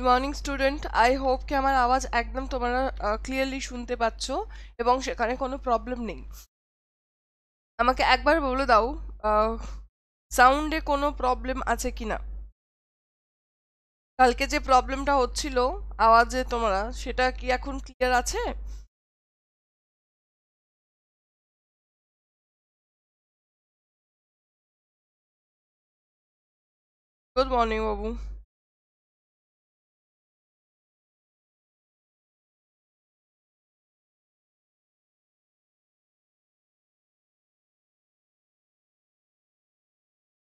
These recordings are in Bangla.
Good morning student I hope কি আমার আওয়াজ একদম তোমরা ক্লিয়ারলি শুনতে পাচ্ছ এবং সেখানে কোনো প্রবলেম নেই আমাকে একবার বলে দাও সাউন্ডে কোনো প্রবলেম আছে কি না কালকে যে প্রবলেমটা হচ্ছিল আওয়াজে তোমরা সেটা কি এখন ক্লিয়ার আছে গুড মর্নিং বাবু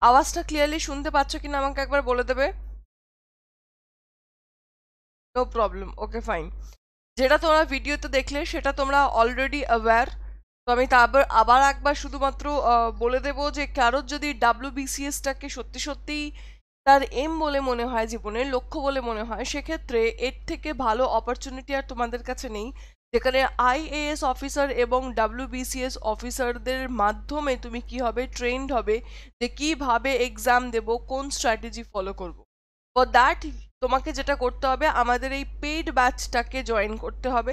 আওয়াজটা ক্লিয়ারলি শুনতে পাচ্ছ কিনা আমাকে একবার বলে দেবে নো প্রবলেম ওকে ফাইন যেটা তোমরা ভিডিওতে দেখলে সেটা তোমরা অলরেডি অ্যাওয়্যার তো আমি তারপর আবার একবার শুধুমাত্র বলে দেব যে কারোর যদি ডাব্লিউবিসিএসটাকে সত্যি সত্যিই তার এম বলে মনে হয় জীবনের লক্ষ্য বলে মনে হয় সেক্ষেত্রে এর থেকে ভালো অপরচুনিটি আর তোমাদের কাছে নেই যেখানে আইএএস অফিসার এবং ডাব্লিউবিসিএস অফিসারদের মাধ্যমে তুমি কি হবে ট্রেন্ড হবে যে কিভাবে এক্সাম দেব কোন স্ট্র্যাটেজি ফলো করব ফর দ্যাট তোমাকে যেটা করতে হবে আমাদের এই পেইড ব্যাচটাকে জয়েন করতে হবে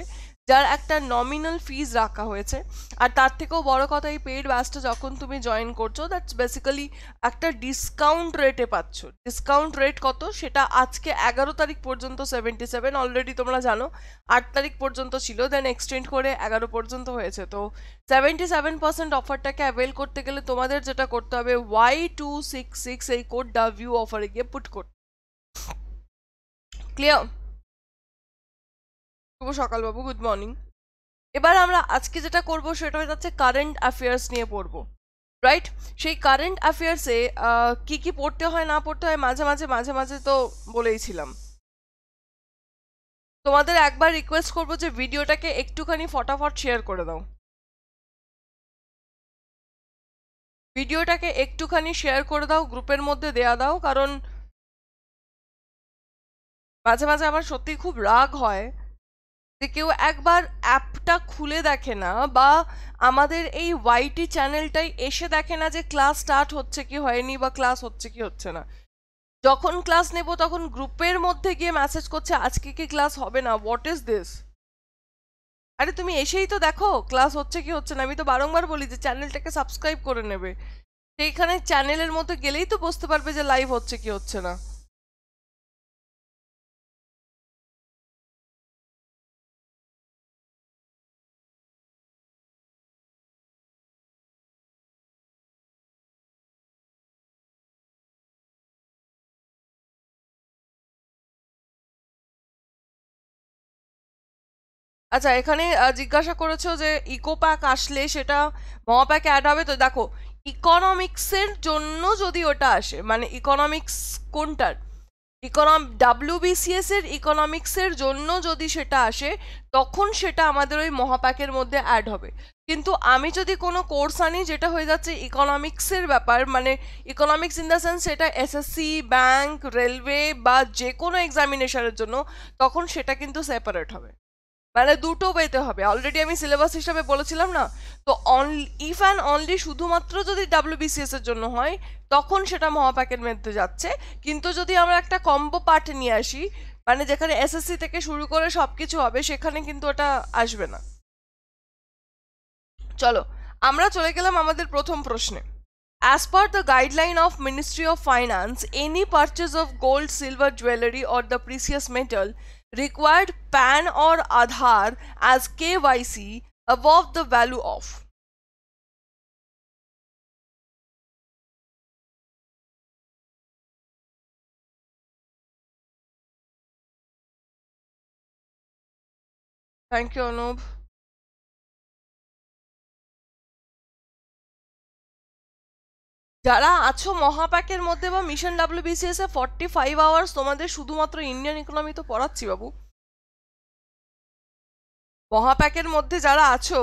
যার একটা নমিনাল ফিজ রাখা হয়েছে আর তার থেকেও বড় কথা এই পেইড ব্যাচটা যখন তুমি জয়েন করছো দ্যাটস বেসিক্যালি একটা ডিসকাউন্ট রেটে পাচ্ছ ডিসকাউন্ট রেট কত সেটা আজকে এগারো তারিখ পর্যন্ত সেভেন্টি সেভেন অলরেডি তোমরা জানো আট তারিখ পর্যন্ত ছিল দেন এক্সটেন্ড করে এগারো পর্যন্ত হয়েছে তো সেভেন্টি সেভেন পার্সেন্ট অফারটাকে অ্যাভেল করতে গেলে তোমাদের যেটা করতে হবে ওয়াই টু সিক্স সিক্স এই ডা ভিউ অফারে গিয়ে পুট করতে ক্লিয়ার শুভ সকাল বাবু গুড মর্নিং এবার আমরা আজকে যেটা করব সেটা হয়ে যাচ্ছে কারেন্ট অ্যাফেয়ার্স নিয়ে পড়ব রাইট সেই কারেন্ট অ্যাফেয়ার্সে কি কি পড়তে হয় না পড়তে হয় মাঝে মাঝে মাঝে মাঝে তো বলেইছিলাম তোমাদের একবার রিকোয়েস্ট করবো যে ভিডিওটাকে একটুখানি ফটাফট শেয়ার করে দাও ভিডিওটাকে একটুখানি শেয়ার করে দাও গ্রুপের মধ্যে দেয়া দাও কারণ মাঝে মাঝে আমার সত্যি খুব রাগ হয় যে কেউ একবার অ্যাপটা খুলে দেখে না বা আমাদের এই ওয়াইটি চ্যানেলটাই এসে দেখে না যে ক্লাস স্টার্ট হচ্ছে কি হয়নি বা ক্লাস হচ্ছে কি হচ্ছে না যখন ক্লাস নেব তখন গ্রুপের মধ্যে গিয়ে মেসেজ করছে আজকে কি ক্লাস হবে না হোয়াট ইজ দিস আরে তুমি এসেই তো দেখো ক্লাস হচ্ছে কি হচ্ছে না আমি তো বারংবার বলি যে চ্যানেলটাকে সাবস্ক্রাইব করে নেবে সেইখানে চ্যানেলের মতো গেলেই তো বুঝতে পারবে যে লাইভ হচ্ছে কি হচ্ছে না আচ্ছা এখানে জিজ্ঞাসা করেছো যে ইকো প্যাক আসলে সেটা মহাপ্যাক অ্যাড হবে তো দেখো ইকোনমিক্সের জন্য যদি ওটা আসে মানে ইকোনমিক্স কোনটার ইকোনম ডাব্লিউবিসিএস এর ইকোনমিক্সের জন্য যদি সেটা আসে তখন সেটা আমাদের ওই মহাপ্যাকের মধ্যে অ্যাড হবে কিন্তু আমি যদি কোনো কোর্স আনি যেটা হয়ে যাচ্ছে ইকোনমিক্সের ব্যাপার মানে ইকোনমিক্স ইন দ্য সেন্স সেটা এসএসসি ব্যাংক রেলওয়ে বা যে কোনো এক্সামিনেশনের জন্য তখন সেটা কিন্তু সেপারেট হবে মানে দুটো পেতে হবে অলরেডি আমি সিলেবাস হিসাবে বলেছিলাম না তো অনলি ইফ অ্যান্ড অনলি শুধুমাত্র যদি ডাব্লিউবিসিএস এর জন্য হয় তখন সেটা মহাপ্যাকের মধ্যে যাচ্ছে কিন্তু যদি আমরা একটা কম্বো পার্ট নিয়ে আসি মানে যেখানে এসএসসি থেকে শুরু করে সব কিছু হবে সেখানে কিন্তু ওটা আসবে না চলো আমরা চলে গেলাম আমাদের প্রথম প্রশ্নে as per the guideline of ministry of finance any purchase of gold silver jewellery or the precious metal required PAN or Aadhaar as KYC above the value of. Thank you, Anub. যারা আছো মহাপ্যাকের মধ্যে বা মিশন ডাব্লিউ বিসিএস এ ফর্টি ফাইভ আওয়ার্স তোমাদের শুধুমাত্র ইন্ডিয়ান ইকোনমি তো পড়াচ্ছি বাবু মহাপ্যাকের মধ্যে যারা আছো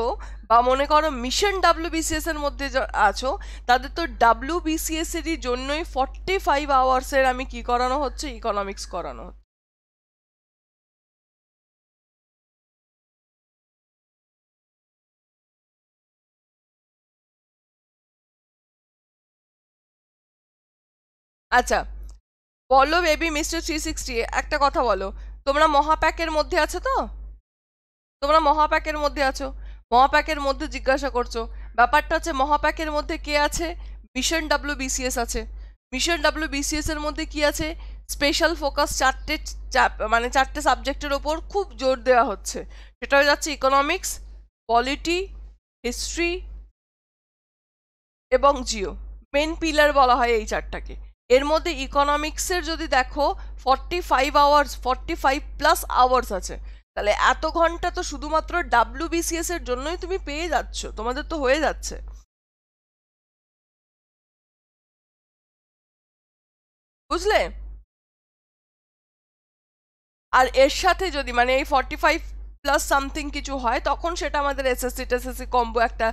বা মনে করো মিশন ডাব্লিউ বিসিএস এর মধ্যে আছো তাদের তো ডাব্লিউ বিসিএস এরই জন্যই ফর্টি ফাইভ আওয়ার্সের আমি কি করানো হচ্ছে ইকোনমিক্স করানো হচ্ছে আচ্ছা বলো বেবি মিস্টার থ্রি সিক্সটি একটা কথা বলো তোমরা মহাপ্যাকের মধ্যে আছো তো তোমরা মহাপ্যাকের মধ্যে আছো মহাপ্যাকের মধ্যে জিজ্ঞাসা করছো ব্যাপারটা হচ্ছে মহাপ্যাকের মধ্যে কে আছে মিশন ডাব্লিউ বিসিএস আছে মিশন ডাব্লিউ বিসিএস এর মধ্যে কি আছে স্পেশাল ফোকাস চারটে মানে চারটে সাবজেক্টের ওপর খুব জোর দেওয়া হচ্ছে সেটা হয়ে যাচ্ছে ইকোনমিক্স পলিটি হিস্ট্রি এবং জিও মেন পিলার বলা হয় এই চারটাকে এর মধ্যে ইকোনমিক্সের যদি দেখো forty five hours forty five plus hours আছে তাহলে এত ঘন্টা তো শুধুমাত্র ডাব্লিউ বিসিএস এর জন্যই তুমি পেয়ে যাচ্ছ তোমাদের তো হয়ে যাচ্ছে বুঝলে আর এর সাথে যদি মানে এই ফর্টি ফাইভ প্লাস সামথিং কিছু হয় তখন সেটা আমাদের এসএসসি টেসএসসি কম্বো একটা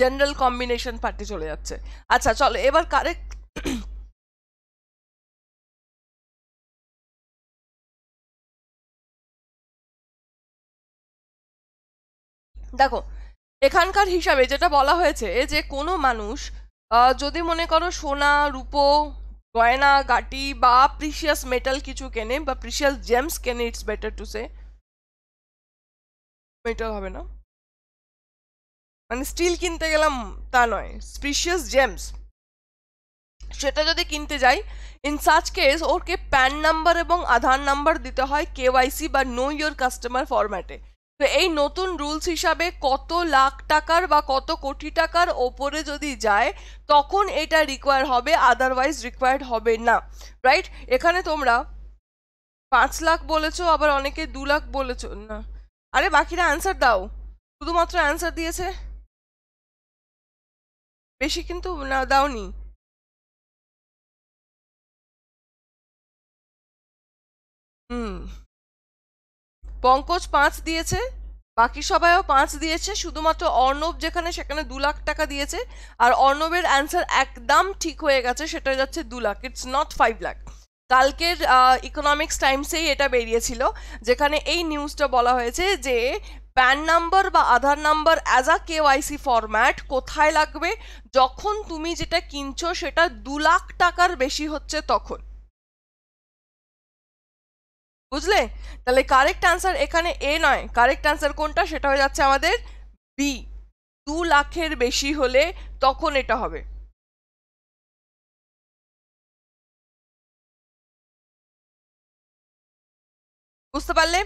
জেনারেল কম্বিনেশন পার্টি চলে যাচ্ছে আচ্ছা চলো এবার কারেক্ট দেখো এখানকার হিসাবে যেটা বলা হয়েছে যে কোনো মানুষ যদি মনে করো সোনা রূপো গয়না গাটি বা প্রিশিয়াস মেটাল কিছু কেনে বা প্রিশিয়াস জেমস কেনে it's better to say metal হবে না মানে স্টিল কিনতে গেলাম তা নয় স্পিশিয়াস জেমস সেটা যদি কিনতে যাই in such case okay PAN number এবং আধার নাম্বার দিতে হয় কেওয়াইসি বা নো ইয়োর কাস্টমার ফরম্যাটে তো এই নতুন রুলস হিসাবে কত লাখ টাকার বা কত কোটি টাকার ওপরে যদি যায় তখন এটা রিকোয়ার হবে আদারওয়াইজ রিকোয়ার্ড হবে না রাইট এখানে তোমরা পাঁচ লাখ বলেছো আবার অনেকে দু লাখ বলেছ না আরে বাকিরা অ্যান্সার দাও শুধুমাত্র অ্যান্সার দিয়েছে বেশি কিন্তু না দাওনি হুম পঙ্কজ পাঁচ দিয়েছে বাকি সবাইও পাঁচ দিয়েছে শুধুমাত্র অর্ণব যেখানে সেখানে দু লাখ টাকা দিয়েছে আর অর্ণবের অ্যান্সার একদম ঠিক হয়ে গেছে সেটা যাচ্ছে দু lakh it's not five lakh কালকের ইকোনমিক্স টাইমসেই এটা বেরিয়েছিল যেখানে এই নিউজটা বলা হয়েছে যে প্যান নাম্বার বা Aadhaar number as a KYC format কোথায় লাগবে যখন তুমি যেটা কিনছো সেটা দু লাখ টাকার বেশি হচ্ছে তখন বুঝলে তাহলে কারেক্ট আনসার এখানে এ নয় কারেক্ট আনসার কোনটা সেটা হয়ে যাচ্ছে আমাদের বি দু লাখের বেশি হলে তখন এটা হবে বুঝতে পারলে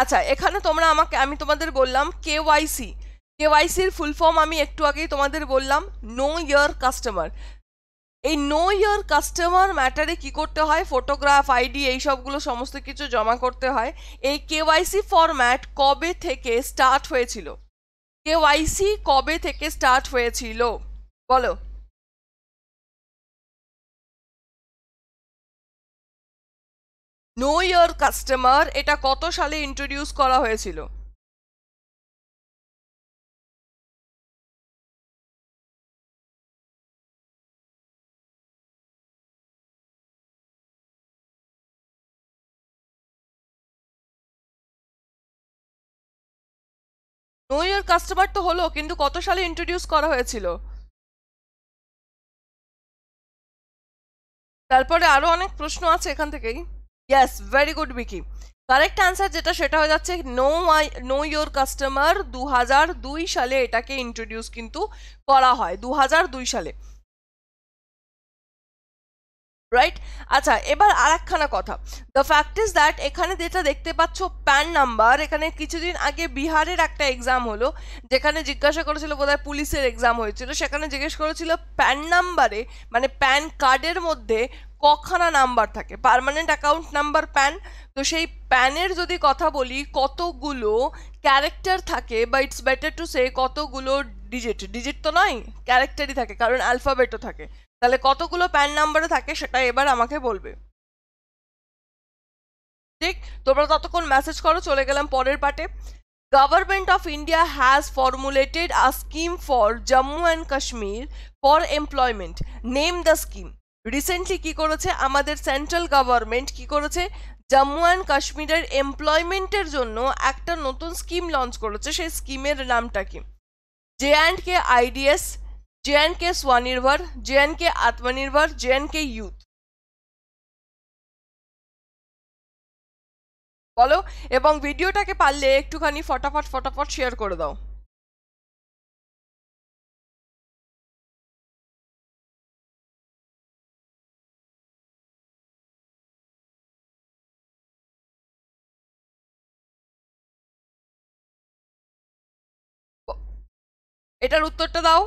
আচ্ছা এখানে তোমরা আমাকে আমি তোমাদের বললাম কে ওয়াইসি কে ওয়াইসির ফুল ফর্ম আমি একটু আগেই তোমাদের বললাম নো ইয়ার কাস্টমার এই নো ইয়ার কাস্টমার ম্যাটারে কি করতে হয় ফটোগ্রাফ আইডি এই সবগুলো সমস্ত কিছু জমা করতে হয় এই কেওয়াইসি ফরম্যাট কবে থেকে স্টার্ট হয়েছিল কেওয়াইসি কবে থেকে স্টার্ট হয়েছিল বলো নো ইয়ার কাস্টমার এটা কত সালে ইন্ট্রোডিউস করা হয়েছিল নো ইয়ার কাস্টমার তো হলো কিন্তু কত সালে ইন্ট্রোডিউস করা হয়েছিল তারপরে আরো অনেক প্রশ্ন আছে এখান থেকেই yes very good Biki correct answer যেটা সেটা হয়ে যাচ্ছে no I know your customer দু সালে এটাকে ইন্ট্রোডিউস কিন্তু করা হয় দু সালে রাইট আচ্ছা এবার আর একখানা কথা দ্য ফ্যাক্ট ইজ দ্যাট এখানে যেটা দেখতে পাচ্ছ প্যান নাম্বার এখানে কিছুদিন আগে বিহারের একটা এক্সাম হলো যেখানে জিজ্ঞাসা করেছিল বোধহয় পুলিশের এক্সাম হয়েছিল সেখানে জিজ্ঞেস করেছিল প্যান নাম্বারে মানে প্যান কার্ডের মধ্যে কখানা নাম্বার থাকে পারমানেন্ট অ্যাকাউন্ট নাম্বার প্যান তো সেই প্যানের যদি কথা বলি কতগুলো ক্যারেক্টার থাকে বা ইটস বেটার টু সে কতগুলো ডিজিট ডিজিট তো নয় ক্যারেক্টারই থাকে কারণ অ্যালফাবেটও থাকে তাহলে কতগুলো প্যান নাম্বারে থাকে সেটা এবার আমাকে বলবে ঠিক তোমরা ততক্ষণ মেসেজ করো চলে গেলাম পরের পার্টে government of India has formulated a scheme for Jammu and Kashmir for employment name the scheme recently কি করেছে আমাদের সেন্ট্রাল গভর্নমেন্ট কি করেছে জম্মু অ্যান্ড কাশ্মীরের এমপ্লয়মেন্টের জন্য একটা নতুন স্কিম লঞ্চ করেছে সেই স্কিমের নামটা কি জে অ্যান্ড কে আইডিএস কে স্বনির্ভর के स्वनिर्भर के आत्मनिर्भर কে यूथ বলো এবং ভিডিওটাকে পারলে একটুখানি ফটাফট ফটাফট শেয়ার করে দাও এটার উত্তরটা দাও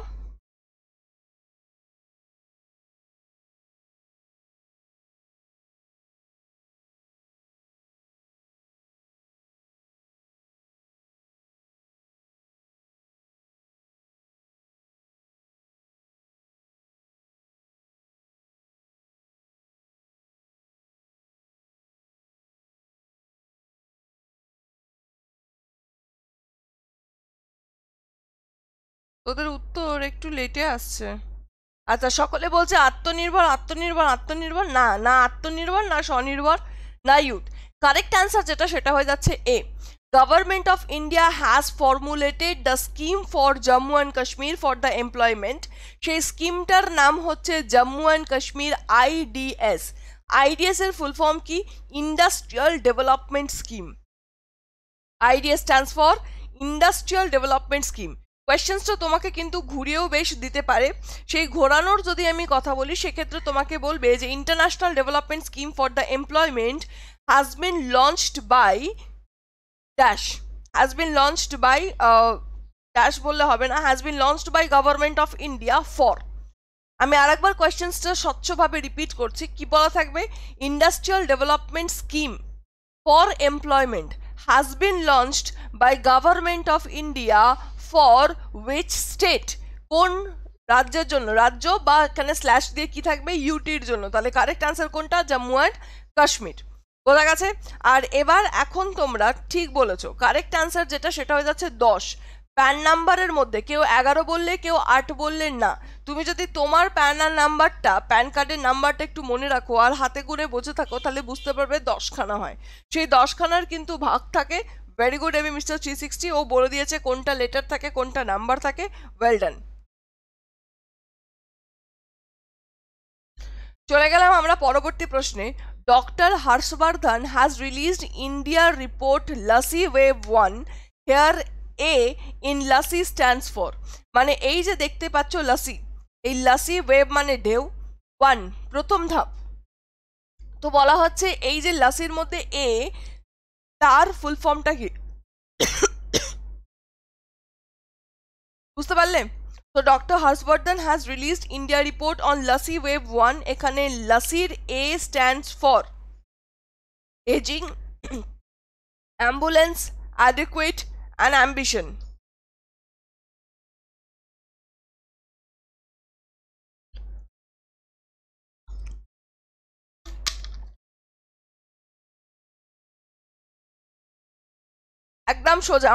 তোদের উত্তর একটু লেটে আসছে আচ্ছা সকলে বলছে আত্মনির্ভর আত্মনির্ভর আত্মনির্ভর না না আত্মনির্ভর না স্বনির্ভর না ইউথ কারেক্ট অ্যান্সার যেটা সেটা হয়ে যাচ্ছে এ government of India has formulated the scheme for Jammu and Kashmir for the employment সেই স্কিমটার নাম হচ্ছে Jammu and Kashmir IDS IDS এর ফুল ফর্ম কি industrial development scheme IDS stands for industrial development scheme কোয়েশ্চেন্সটা তোমাকে কিন্তু ঘুরিয়েও বেশ দিতে পারে সেই ঘোরানোর যদি আমি কথা বলি সেক্ষেত্রে তোমাকে বলবে যে international development scheme for the employment has been launched by dash has been launched by dash বললে হবে না has been launched by government of India for আমি আর একবার কোয়েশ্চেন্সটা স্বচ্ছভাবে রিপিট করছি কি বলা থাকবে industrial development scheme for employment has been launched by government of India for which state কোন রাজ্যের জন্য রাজ্য বা এখানে স্ল্যাশ দিয়ে কি থাকবে ইউটির জন্য তাহলে কারেক্ট অ্যান্সার কোনটা জম্মু অ্যান্ড কাশ্মীর বোঝা গেছে আর এবার এখন তোমরা ঠিক বলেছো কারেক্ট অ্যান্সার যেটা সেটা হয়ে যাচ্ছে দশ প্যান নাম্বারের মধ্যে কেউ এগারো বললে কেউ আট বললে না তুমি যদি তোমার প্যান নাম্বারটা প্যান কার্ডের নাম্বারটা একটু মনে রাখো আর হাতে করে বসে থাকো তাহলে বুঝতে পারবে দশখানা হয় সেই দশখানার কিন্তু ভাগ থাকে very good Abi mister three sixty ও বলে দিয়েছে কোনটা লেটার থাকে কোনটা নাম্বার থাকে ওয়েল ডান চলে গেলাম আমরা পরবর্তী প্রশ্নে ডক্টর হর্ষবর্ধন হ্যাজ রিলিজড ইন্ডিয়ার report LASI wave one here A in LASI stands for মানে এই যে দেখতে পাচ্ছ লাসি এই লাসি ওয়েভ মানে ঢেউ ওয়ান প্রথম ধাপ তো বলা হচ্ছে এই যে লাসির মধ্যে এ టార్ ఫుల్ ఫామ్টা কি বুঝতে পারলে তো doctor Harshvardhan has released India report on LASI wave one এখানে লাসির A stands for ageing ambulance adequate and ambition একদম সোজা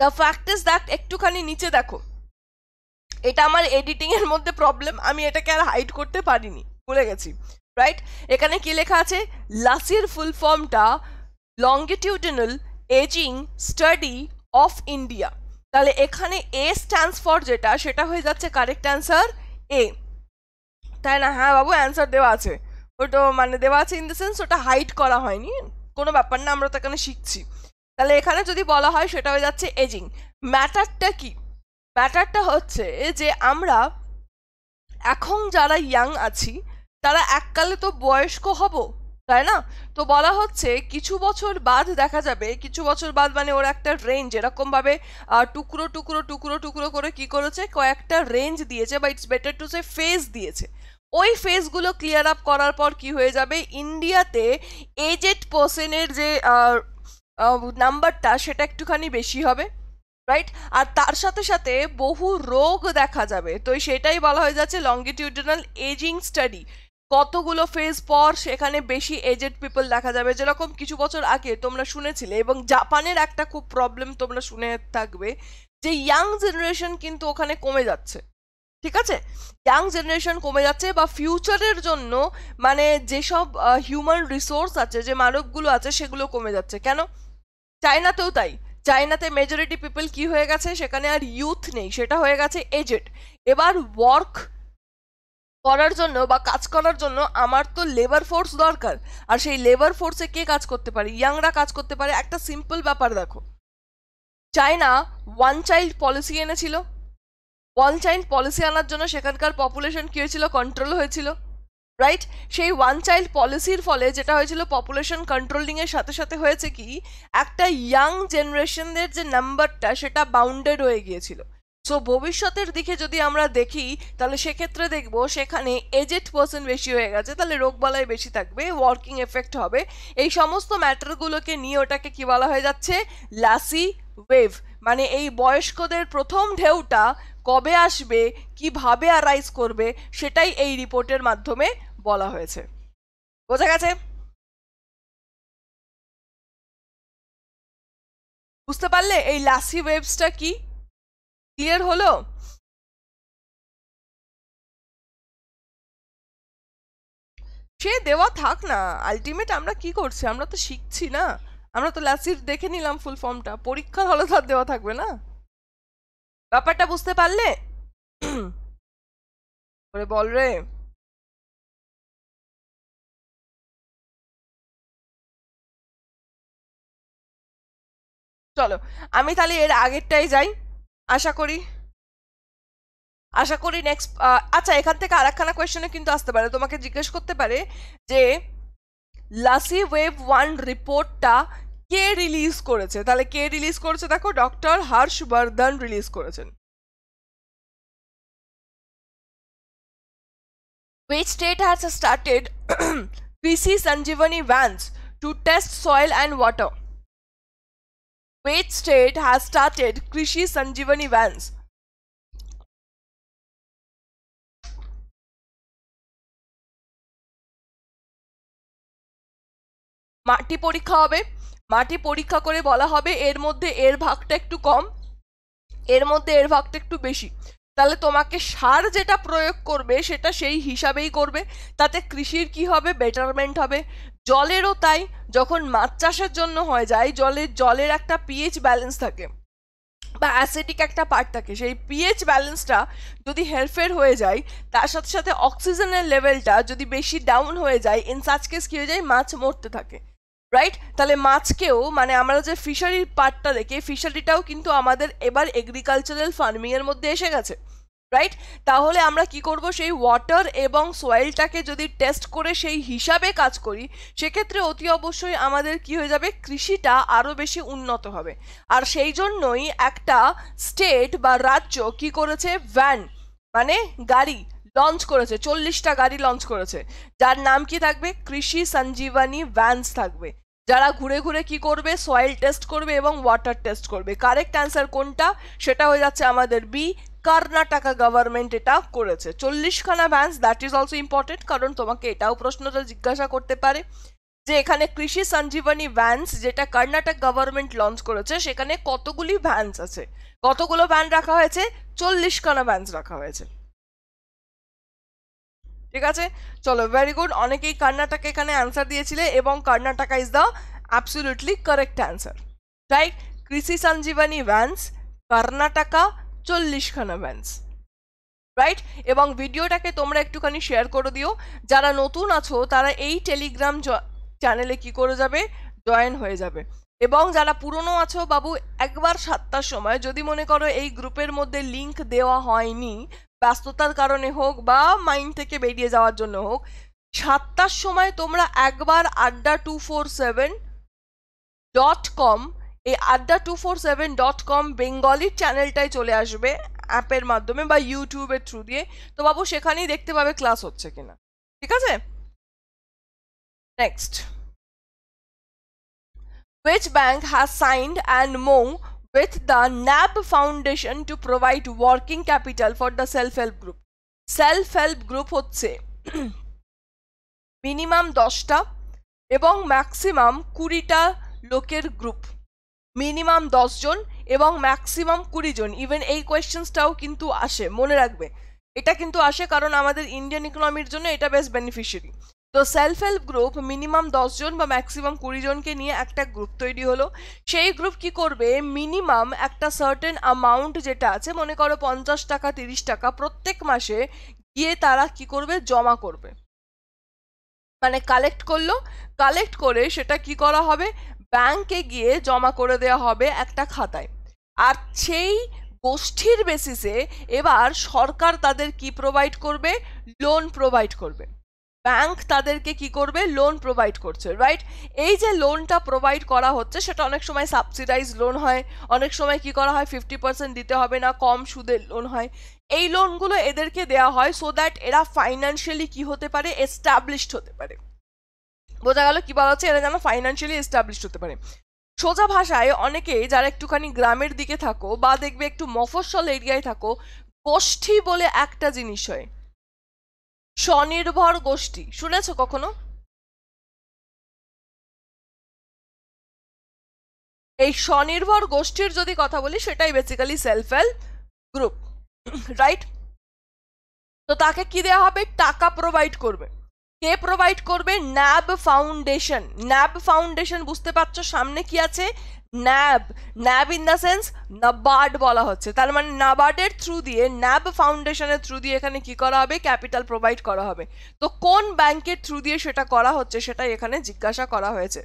দ্য ফ্যাক্ট ইজ দ্যাট একটুখানি নিচে দেখো এটা আমার এডিটিংয়ের মধ্যে প্রবলেম আমি এটাকে আর হাইড করতে পারিনি ভুলে গেছি রাইট এখানে কি লেখা আছে লাসির ফুল ফর্মটা longitudinal ageing study of India তাহলে এখানে এ স্ট্যান্ডস ফর যেটা সেটা হয়ে যাচ্ছে কারেক্ট অ্যান্সার এ তাই না হ্যাঁ বাবু অ্যান্সার দেওয়া আছে ওটা মানে দেওয়া আছে ইন দ্য সেন্স ওটা হাইড করা হয়নি কোনো ব্যাপার না আমরা তো এখানে শিখছি তাহলে এখানে যদি বলা হয় সেটা হয়ে যাচ্ছে এজিং ম্যাটারটা কি ম্যাটারটা হচ্ছে যে আমরা এখন যারা ইয়াং আছি তারা এককালে তো বয়স্ক হব তাই না তো বলা হচ্ছে কিছু বছর বাদ দেখা যাবে কিছু বছর বাদ মানে ওর একটা রেঞ্জ এরকমভাবে টুকরো টুকরো টুকরো টুকরো করে কি করেছে কয়েকটা রেঞ্জ দিয়েছে বা it's better to say phase দিয়েছে ওই ফেজগুলো ক্লিয়ার আপ করার পর কি হয়ে যাবে ইন্ডিয়াতে এজেড পার্সনের যে নাম্বারটা সেটা একটুখানি বেশি হবে রাইট আর তার সাথে সাথে বহু রোগ দেখা যাবে তো সেটাই বলা হয়ে যাচ্ছে লঙ্গিটিউডিনাল এজিং স্টাডি কতগুলো ফেজ পর সেখানে বেশি এজেড পিপল দেখা যাবে যেরকম কিছু বছর আগে তোমরা শুনেছিলে এবং জাপানের একটা খুব প্রবলেম তোমরা শুনে থাকবে যে ইয়াং জেনারেশন কিন্তু ওখানে কমে যাচ্ছে ঠিক আছে ইয়াং জেনারেশন কমে যাচ্ছে বা ফিউচারের জন্য মানে যেসব হিউম্যান রিসোর্স আছে যে মানবগুলো আছে সেগুলো কমে যাচ্ছে কেন চায়নাতেও তাই চায়নাতে মেজরিটি পিপল কি হয়ে গেছে সেখানে আর ইউথ নেই সেটা হয়ে গেছে এজেড এবার ওয়ার্ক করার জন্য বা কাজ করার জন্য আমার তো লেবার ফোর্স দরকার আর সেই লেবার ফোর্সে কে কাজ করতে পারে ইয়াংরা কাজ করতে পারে একটা সিম্পল ব্যাপার দেখো চায়না ওয়ান চাইল্ড পলিসি এনেছিল ওয়ান চাইল্ড পলিসি আনার জন্য সেখানকার পপুলেশন কী হয়েছিল কন্ট্রোল হয়েছিল রাইট সেই ওয়ান চাইল্ড পলিসির ফলে যেটা হয়েছিল পপুলেশন কন্ট্রোলিংয়ের সাথে সাথে হয়েছে কি একটা ইয়াং জেনারেশনদের যে নাম্বারটা সেটা বাউন্ডেড হয়ে গিয়েছিল সো ভবিষ্যতের দিকে যদি আমরা দেখি তাহলে সেক্ষেত্রে দেখব সেখানে এজেড পার্সেন্ট বেশি হয়ে গেছে তাহলে রোগবালাই বেশি থাকবে ওয়ার্কিং এফেক্ট হবে এই সমস্ত ম্যাটারগুলোকে নিয়ে ওটাকে কী বলা হয়ে যাচ্ছে লাসি ওয়েভ মানে এই বয়স্কদের প্রথম ঢেউটা কবে আসবে কিভাবে আরাইজ করবে সেটাই এই রিপোর্টের মাধ্যমে বলা হয়েছে বোঝা গেছে বুঝতে পারলে এই লাসি ওয়েবসটা কি ক্লিয়ার হলো সে দেওয়া থাক না আলটিমেট আমরা কি করছি আমরা তো শিখছি না আমরা তো লাসির দেখে নিলাম ফুল ফর্মটা পরীক্ষার হলে তো আর দেওয়া থাকবে না ব্যাপারটা বুঝতে পারলে ওরে বল রে চলো আমি তাহলে এর আগেরটাই যাই আশা করি আশা করি নেক্সট আচ্ছা এখান থেকে আর একখানা কোয়েশনে কিন্তু আসতে পারে তোমাকে জিজ্ঞেস করতে পারে যে লাসি ওয়েভ ওয়ান রিপোর্টটা কে রিলিজ করেছে তাহলে কে রিলিজ করেছে দেখো ডক্টর হর্ষবর্ধন রিলিজ করেছেন Which state has started PC sanjeevani vans to test soil and water? Which state has started Krishi sanjeevani vans? মাটি পরীক্ষা হবে মাটি পরীক্ষা করে বলা হবে এর মধ্যে এর ভাগটা একটু কম এর মধ্যে এর ভাগটা একটু বেশি তাহলে তোমাকে সার যেটা প্রয়োগ করবে সেটা সেই হিসাবেই করবে তাতে কৃষির কি হবে বেটারমেন্ট হবে জলেরও তাই যখন মাছ চাষের জন্য হয়ে যায় জলের জলের একটা পিএইচ ব্যালেন্স থাকে বা অ্যাসিডিক একটা পার্ট থাকে সেই পিএইচ ব্যালেন্সটা যদি হেরফের হয়ে যায় তার সাথে সাথে অক্সিজেনের লেভেলটা যদি বেশি ডাউন হয়ে যায় ইন সাচ কেস কী হয়ে যায় মাছ মরতে থাকে রাইট তাহলে মাছকেও মানে আমরা যে ফিশারির পার্টটা দেখি ফিশারিটাও কিন্তু আমাদের এবার এগ্রিকালচারাল ফার্মিংয়ের মধ্যে এসে গেছে রাইট তাহলে আমরা কি করব সেই ওয়াটার এবং সয়েলটাকে যদি টেস্ট করে সেই হিসাবে কাজ করি সেক্ষেত্রে অতি অবশ্যই আমাদের কি হয়ে যাবে কৃষিটা আরও বেশি উন্নত হবে আর সেই জন্যই একটা স্টেট বা রাজ্য কি করেছে ভ্যান মানে গাড়ি লঞ্চ করেছে চল্লিশটা গাড়ি লঞ্চ করেছে যার নাম কি থাকবে কৃষি সঞ্জীবনী ভ্যানস থাকবে যারা ঘুরে ঘুরে কি করবে সয়েল টেস্ট করবে এবং ওয়াটার টেস্ট করবে কারেক্ট অ্যান্সার কোনটা সেটা হয়ে যাচ্ছে আমাদের বি কর্ণাটকা গভর্নমেন্ট এটা করেছে চল্লিশখানা vans that is also important কারণ তোমাকে এটাও প্রশ্নটা জিজ্ঞাসা করতে পারে যে এখানে কৃষি সঞ্জীবনী ভ্যানস যেটা কর্ণাটক গভর্নমেন্ট লঞ্চ করেছে সেখানে কতগুলি ভ্যানস আছে কতগুলো ভ্যান রাখা হয়েছে চল্লিশখানা ভ্যানস রাখা হয়েছে ঠিক আছে চলো ভেরি গুড অনেকেই কর্ণাটকে এখানে অ্যান্সার দিয়েছিলে এবং Karnataka is the absolutely correct answer right Krishi Sanjeevani vans Karnataka চল্লিশখানা ভ্যান্স রাইট এবং ভিডিওটাকে তোমরা একটুখানি শেয়ার করে দিও যারা নতুন আছো তারা এই টেলিগ্রাম চ্যানেলে কি করে যাবে জয়েন হয়ে যাবে এবং যারা পুরনো আছো বাবু একবার সাতটার সময় যদি মনে করো এই গ্রুপের মধ্যে লিংক দেওয়া হয়নি ব্যস্ততার কারণে হোক বা মাইন্ড থেকে বেরিয়ে যাওয়ার জন্য হোক সাতটার সময় তোমরা একবার Adda two four seven dot com এই Adda two four seven dot com বেঙ্গলির চ্যানেলটাই চলে আসবে অ্যাপের মাধ্যমে বা ইউটিউবের থ্রু দিয়ে তো বাবু সেখানেই দেখতে পাবে ক্লাস হচ্ছে কিনা ঠিক আছে next which bank has signed and Mong with the NAB Foundation to provide working capital for the self help group. Self help group হচ্ছে মিনিমাম দশটা এবং ম্যাক্সিমাম কুড়িটা লোকের গ্রুপ মিনিমাম দশজন এবং ম্যাক্সিমাম কুড়ি জন ইভেন এই কোয়েশ্চেন্সটাও কিন্তু আসে মনে রাখবে এটা কিন্তু আসে কারণ আমাদের ইন্ডিয়ান ইকোনমির জন্য এটা বেশ বেনিফিশিয়ারি তো সেলফ হেল্প গ্রুপ মিনিমাম দশজন বা ম্যাক্সিমাম কুড়িজনকে নিয়ে একটা গ্রুপ তৈরি হলো সেই গ্রুপ কি করবে মিনিমাম একটা সার্টেন অ্যামাউন্ট যেটা আছে মনে করো পঞ্চাশ টাকা তিরিশ টাকা প্রত্যেক মাসে গিয়ে তারা কি করবে জমা করবে মানে কালেক্ট করলো কালেক্ট করে সেটা কি করা হবে ব্যাংকে গিয়ে জমা করে দেওয়া হবে একটা খাতায় আর সেই গোষ্ঠীর বেসিসে এবার সরকার তাদের কি প্রোভাইড করবে লোন প্রোভাইড করবে ব্যাংক তাদেরকে কি করবে লোন প্রোভাইড করছে রাইট এই যে লোনটা প্রোভাইড করা হচ্ছে সেটা অনেক সময় সাবসিডাইজ লোন হয় অনেক সময় কি করা হয় ফিফটি পার্সেন্ট দিতে হবে না কম সুদের লোন হয় এই লোনগুলো এদেরকে দেওয়া হয় সো দ্যাট এরা ফাইন্যান্সিয়ালি কি হতে পারে এস্টাবলিশড হতে পারে বোঝা গেল কি বলা হচ্ছে এরা যেন ফাইন্যান্সিয়ালি এস্টাবলিশড হতে পারে সোজা ভাষায় অনেকে যারা একটুখানি গ্রামের দিকে থাকো বা দেখবে একটু মফস্বল এরিয়ায় থাকো গোষ্ঠী বলে একটা জিনিস হয় স্বনির্ভর গোষ্ঠী শুনেছ কখনো এই স্বনির্ভর গোষ্ঠীর যদি কথা বলি সেটাই basically self help group right তো তাকে কি দেওয়া হবে টাকা প্রোভাইড করবে কে প্রোভাইড করবে ন্যাব ফাউন্ডেশন ন্যাব ফাউন্ডেশন বুঝতে পারছো সামনে কি আছে NAB NAB in the sense NABARD বলা হচ্ছে তার মানে নাবার্ডের থ্রু দিয়ে ন্যাব ফাউন্ডেশনের থ্রু দিয়ে এখানে কি করা হবে ক্যাপিটাল প্রোভাইড করা হবে তো কোন ব্যাংকের থ্রু দিয়ে সেটা করা হচ্ছে সেটাই এখানে জিজ্ঞাসা করা হয়েছে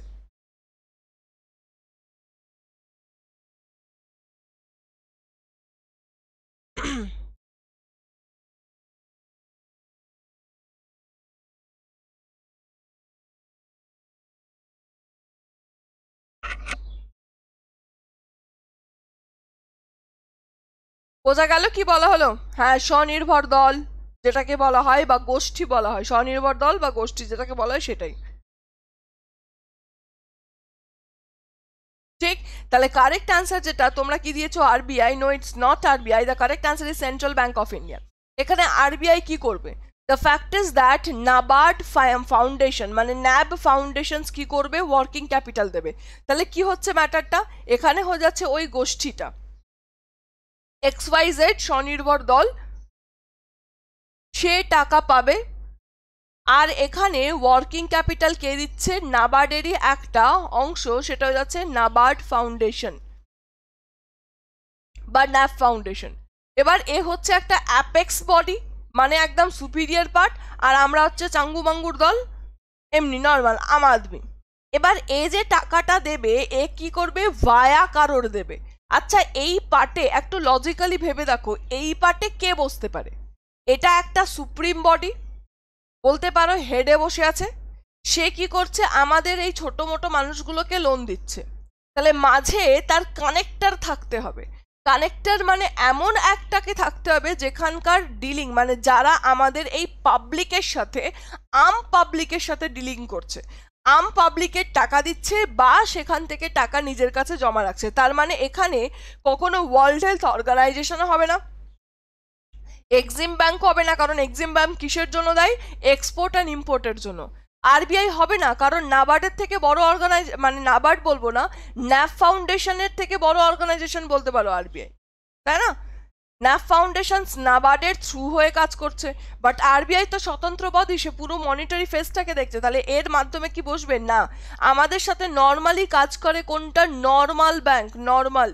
বোঝা গেল কি বলা হলো হ্যাঁ স্বনির্ভর দল যেটাকে বলা হয় বা গোষ্ঠী বলা হয় স্বনির্ভর দল বা গোষ্ঠী যেটাকে বলা হয় সেটাই ঠিক তাহলে কারেক্ট অ্যান্সার যেটা তোমরা কি দিয়েছো RBI no it's not RBI the correct answer is central bank of India এখানে আরবিআই কি করবে the fact is that NABARD foundation মানে ন্যাব ফাউন্ডেশন কি করবে ওয়ার্কিং ক্যাপিটাল দেবে তাহলে কি হচ্ছে ম্যাটারটা এখানে হয়ে যাচ্ছে ওই গোষ্ঠীটা এক্সওয়াইজেড স্বনির্ভর দল সে টাকা পাবে আর এখানে ওয়ার্কিং ক্যাপিটাল কে দিচ্ছে নাবার্ডেরই একটা অংশ সেটা হয়ে যাচ্ছে নাবার্ড ফাউন্ডেশন বা ন্যাপ ফাউন্ডেশন এবার এ হচ্ছে একটা অ্যাপেক্স বডি মানে একদম সুপিরিয়ার পার্ট আর আমরা হচ্ছে চাঙ্গু মাঙ্গুর দল এমনি নর্মাল আম আদমি এবার এ যে টাকাটা দেবে এ কি করবে ভায়া কারোর দেবে আচ্ছা এই পার্টে একটু লজিক্যালি ভেবে দেখো এই পার্টে কে বসতে পারে এটা একটা সুপ্রিম বডি বলতে পারো হেডে বসে আছে সে কি করছে আমাদের এই ছোট মোটো মানুষগুলোকে লোন দিচ্ছে তাহলে মাঝে তার কানেক্টার থাকতে হবে কানেক্টার মানে এমন একটাকে থাকতে হবে যেখানকার ডিলিং মানে যারা আমাদের এই পাবলিকের সাথে আম পাবলিকের সাথে ডিলিং করছে আম পাবলিকের টাকা দিচ্ছে বা সেখান থেকে টাকা নিজের কাছে জমা রাখছে তার মানে এখানে কখনো ওয়ার্ল্ড হেলথ অর্গানাইজেশন হবে না এক্সিম ব্যাংক হবে না কারণ এক্সিম ব্যাঙ্ক কিসের জন্য দেয় এক্সপোর্ট অ্যান্ড ইম্পোর্টের জন্য আরবিআই হবে না কারণ নাবার্ডের থেকে বড় অর্গানাইজ মানে নাবার্ড বলবো না ন্যাপ ফাউন্ডেশনের থেকে বড় অর্গানাইজেশন বলতে পারো আরবিআই তাই না না ফাউন্ডেশনস নাবার্ডের থ্রু হয়ে কাজ করছে বাট আরবিআই তো স্বতন্ত্র পদ হিসেবে পুরো মনিটারি ফেসটাকে দেখছে তাহলে এর মাধ্যমে কি বসবে না আমাদের সাথে নর্মালি কাজ করে কোনটা নর্মাল ব্যাংক নর্মাল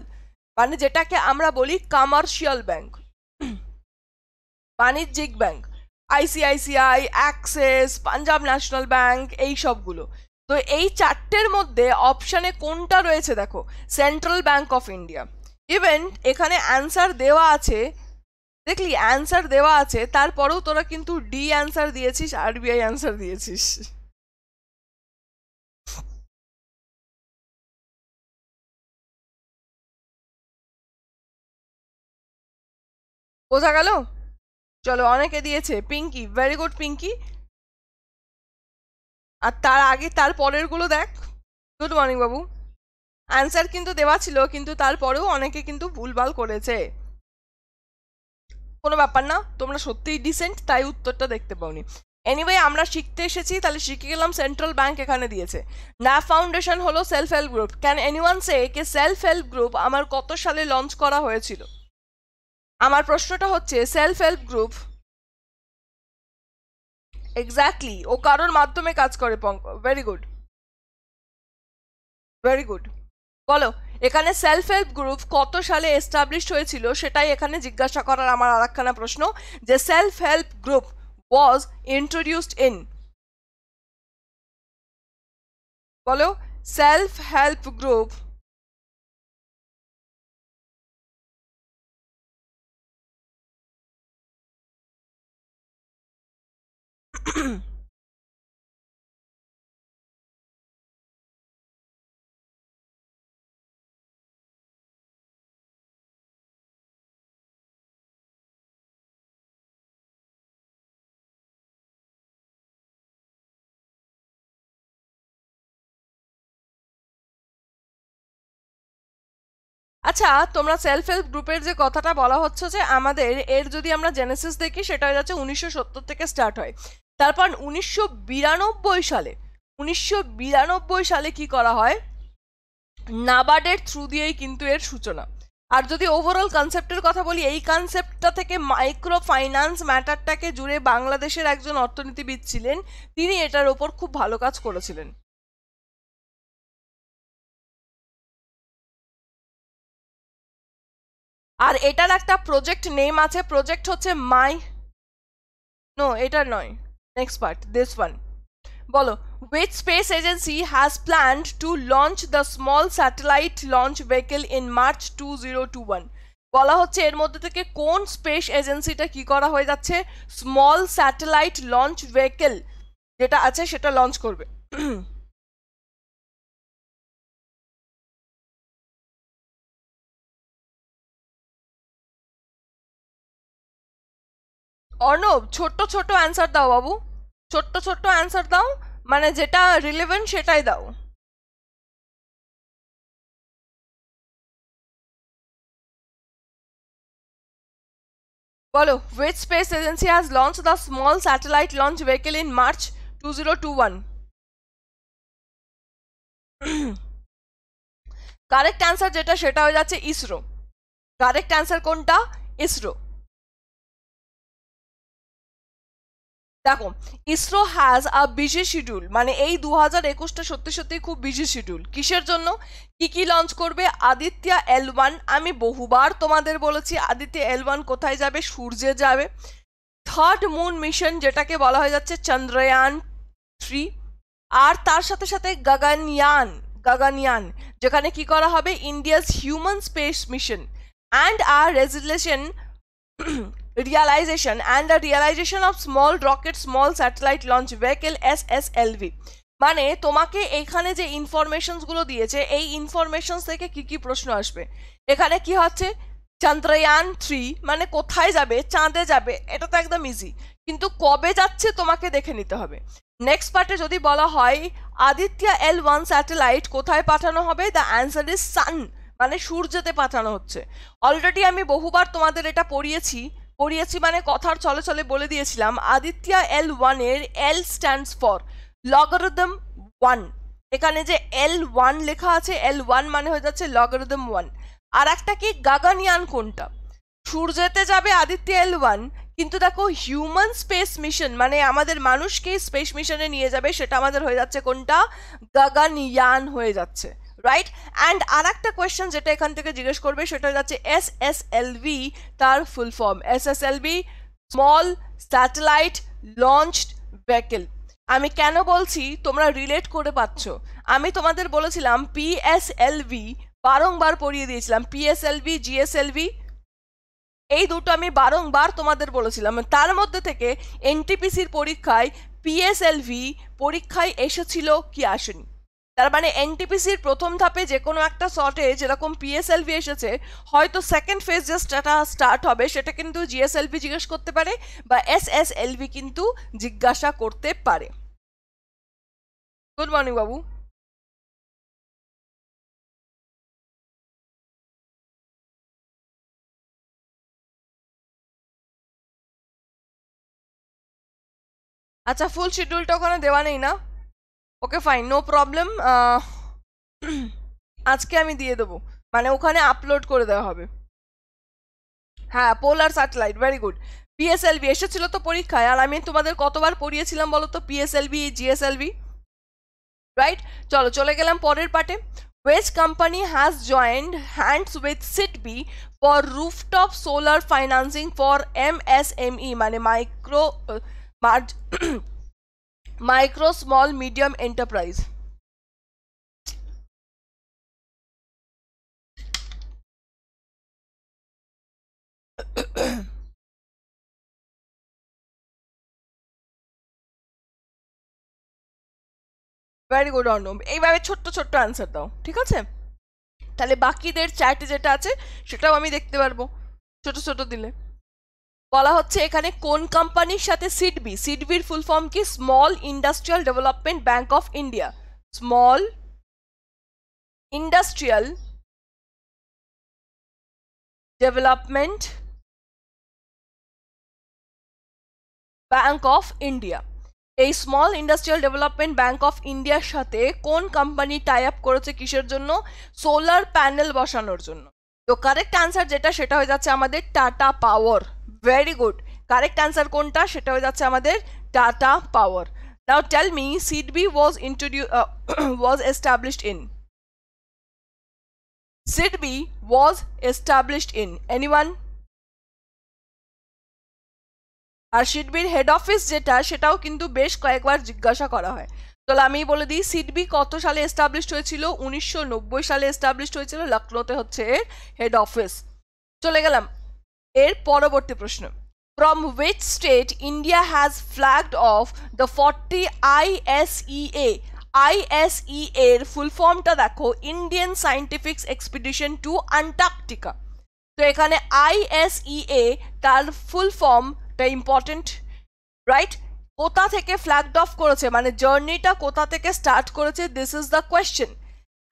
মানে যেটাকে আমরা বলি কমার্শিয়াল ব্যাংক বাণিজ্যিক bank ICICI axis Punjab national bank এই সবগুলো তো এই চারটের মধ্যে অপশানে কোনটা রয়েছে দেখো central bank of India even এখানে অ্যান্সার দেওয়া আছে দেখলি অ্যান্সার দেওয়া আছে তারপরেও তোরা কিন্তু ডি অ্যান্সার দিয়েছিস আর বিআই অ্যান্সার দিয়েছিস বোঝা গেল চলো অনেকে দিয়েছে পিঙ্কি ভেরি গুড পিঙ্কি আর তার আগে তার পরেরগুলো দেখ গুড মর্নিং বাবু অ্যান্সার কিন্তু দেওয়া ছিল কিন্তু তারপরেও অনেকে কিন্তু ভুলভাল করেছে কোনো ব্যাপার না তোমরা সত্যিই ডিসেন্ট তাই উত্তরটা দেখতে পাওনি এনিওয়ে আমরা শিখতে এসেছি তাহলে শিখে গেলাম সেন্ট্রাল ব্যাংক এখানে দিয়েছে না ফাউন্ডেশন হলো self help group can anyone say কে সেলফ হেল্প গ্রুপ আমার কত সালে লঞ্চ করা হয়েছিল আমার প্রশ্নটা হচ্ছে সেলফ হেল্প গ্রুপ এক্স্যাক্টলি ও কারোর মাধ্যমে কাজ করে পঙ্ক ভেরি গুড ভেরি গুড বলো এখানে সেলফ হেল্প গ্রুপ কত সালে এস্টাবলিশ হয়েছিল সেটাই এখানে জিজ্ঞাসা করার আমার আরেকখানা প্রশ্ন যে self help group was introduced in বলো সেলফ হেল্প গ্রুপ আচ্ছা তোমরা সেলফ হেল্প গ্রুপের যে কথাটা বলা হচ্ছে যে আমাদের এর যদি আমরা জেনেসিস দেখি সেটা হয়ে যাচ্ছে উনিশশো সত্তর থেকে স্টার্ট হয় তারপর উনিশশো বিরানব্বই সালে উনিশশো বিরানব্বই সালে কি করা হয় নাবার্ডের থ্রু দিয়েই কিন্তু এর সূচনা আর যদি ওভারঅল কনসেপ্টের কথা বলি এই কনসেপ্টটা থেকে মাইক্রো ফাইন্যান্স ম্যাটারটাকে জুড়ে বাংলাদেশের একজন অর্থনীতিবিদ ছিলেন তিনি এটার ওপর খুব ভালো কাজ করেছিলেন আর এটার একটা প্রজেক্ট নেম আছে প্রজেক্ট হচ্ছে মাই নো এটা নয় নেক্সট পার্ট দিস ওয়ান বলো with space agency has plan to launch the small satellite launch vehicle in March two zero two one বলা হচ্ছে এর মধ্যে থেকে কোন স্পেস এজেন্সিটা কি করা হয়ে যাচ্ছে স্মল স্যাটেলাইট লঞ্চ ভেহিকেল যেটা আছে সেটা লঞ্চ করবে অর্ণব ছোট্ট ছোট অ্যান্সার দাও বাবু ছোট্ট ছোট্ট অ্যান্সার দাও মানে যেটা রিলেভেন্ট সেটাই দাও বলো space agency has launch the small satellite launch vehicle in March two zero two one correct answer যেটা সেটা হয়ে যাচ্ছে ইসরো কারেক্ট অ্যান্সার কোনটা ইসরো দেখো ISRO has a busy schedule মানে এই দু হাজার একুশটা সত্যি সত্যি খুব বিজি শিডিউল কিসের জন্য কি কি লঞ্চ করবে আদিত্যা এল ওয়ান আমি বহুবার তোমাদের বলেছি আদিত্য এল ওয়ান কোথায় যাবে সূর্যে যাবে থার্ড মুন মিশন যেটাকে বলা হয়ে যাচ্ছে চন্দ্রয়ান থ্রি আর তার সাথে সাথে গগনয়ান গগনয়ান যেখানে কি করা হবে India's human space mission and আর realisation realization and the realization of small rocket small satellite launch vehicle SSLV মানে তোমাকে এখানে যে ইনফরমেশনসগুলো দিয়েছে এই ইনফরমেশনস থেকে কি কি প্রশ্ন আসবে এখানে কি হচ্ছে চন্দ্রয়ান থ্রি মানে কোথায় যাবে চাঁদে যাবে এটা তো একদম ইজি কিন্তু কবে যাচ্ছে তোমাকে দেখে নিতে হবে নেক্সট পার্টে যদি বলা হয় আদিত্যা এল ওয়ান স্যাটেলাইট কোথায় পাঠানো হবে দ্য অ্যান্সার ইজ সান মানে সূর্যতে পাঠানো হচ্ছে অলরেডি আমি বহুবার তোমাদের এটা পড়িয়েছি পড়িয়েছি মানে কথার চলে চলে বলে দিয়েছিলাম আদিত্যা এল ওয়ানের L stands for logarithm one এখানে যে এল ওয়ান লেখা আছে এল ওয়ান মানে হয়ে যাচ্ছে লগারদম ওয়ান আর একটা কি গাগানিয়ান কোনটা সূর্যেতে যাবে আদিত্য এল ওয়ান কিন্তু দেখো হিউম্যান স্পেস মিশন মানে আমাদের মানুষকে স্পেস মিশনে নিয়ে যাবে সেটা আমাদের হয়ে যাচ্ছে কোনটা গাগানিয়ান হয়ে যাচ্ছে রাইট অ্যান্ড আর একটা কোয়েশ্চেন যেটা এখান থেকে জিজ্ঞেস করবে সেটা যাচ্ছে এস এস এল ভি তার full form S S L V small satellite launched vehicle আমি কেন বলছি তোমরা রিলেট করে পাচ্ছ আমি তোমাদের বলেছিলাম পিএসএলভি বারংবার পড়িয়ে দিয়েছিলাম পিএসএলভি জিএসএলভি এই দুটো আমি বারংবার তোমাদের বলেছিলাম তার মধ্যে থেকে এনটিপিসির পরীক্ষায় পিএসএলভি পরীক্ষায় এসেছিল কি আসেনি তার মানে এনটিপিসির প্রথম ধাপে যে কোনো একটা শর্টে যেরকম পিএসএলভি এসেছে হয়তো সেকেন্ড ফেজ যে স্টাটা স্টার্ট হবে সেটা কিন্তু জিএসএলভি জিজ্ঞেস করতে পারে বা এসএসএলভি কিন্তু জিজ্ঞাসা করতে পারে গুড মর্নিং বাবু আচ্ছা ফুল শিডিউলটা ওখানে দেওয়া নেই না ওকে ফাইন নো প্রবলেম আজকে আমি দিয়ে দেবো মানে ওখানে আপলোড করে দেওয়া হবে হ্যাঁ polar satellite very good PSLV এসেছিল তো পরীক্ষায় আর আমি তোমাদের কতবার পড়িয়েছিলাম বলো তো পিএসএলভি জিএসএলভি রাইট চলো চলে গেলাম পরের পার্টে Which hands with SIDBI for rooftop solar financing for M S M E মানে micro merge uh, micro small medium enterprise very good Arnab এইভাবে ছোট্ট ছোট্ট অ্যান্সার দাও ঠিক আছে তাহলে বাকিদের চ্যাট যেটা আছে সেটাও আমি দেখতে পারবো ছোট ছোট দিলে বলা হচ্ছে এখানে কোন কোম্পানির সাথে সিডবি সিডবির ফুল ফর্ম কি small industrial development bank of India small industrial development bank of India এই small industrial development bank of ইন্ডিয়ার সাথে কোন কোম্পানি টাই আপ করেছে কিসের জন্য সোলার প্যানেল বসানোর জন্য তো কারেক্ট অ্যান্সার যেটা সেটা হয়ে যাচ্ছে আমাদের Tata power very good correct answer কোনটা সেটা হয়ে যাচ্ছে আমাদের Tata power now tell me SIDBI was introduce was established in SIDBI was established in anyone আর সিডবির হেড অফিস যেটা সেটাও কিন্তু বেশ কয়েকবার জিজ্ঞাসা করা হয় তাহলে আমি বলে দিই সিডবি কত সালে এস্টাবলিশড হয়েছিল উনিশশো সালে এস্টাবলিশড হয়েছিল লখনৌতে হচ্ছে এর হেড অফিস চলে গেলাম এর পরবর্তী প্রশ্ন from which state India has flagged off the forty ISEA ISE এর ফুল ফর্মটা দেখো Indian scientific expedition to Antarctica তো এখানে আইএসই এ e তার ফুল ফর্মটা ইম্পর্টেন্ট রাইট কোথা থেকে ফ্ল্যাগড অফ করেছে মানে জার্নিটা কোথা থেকে স্টার্ট করেছে this is the question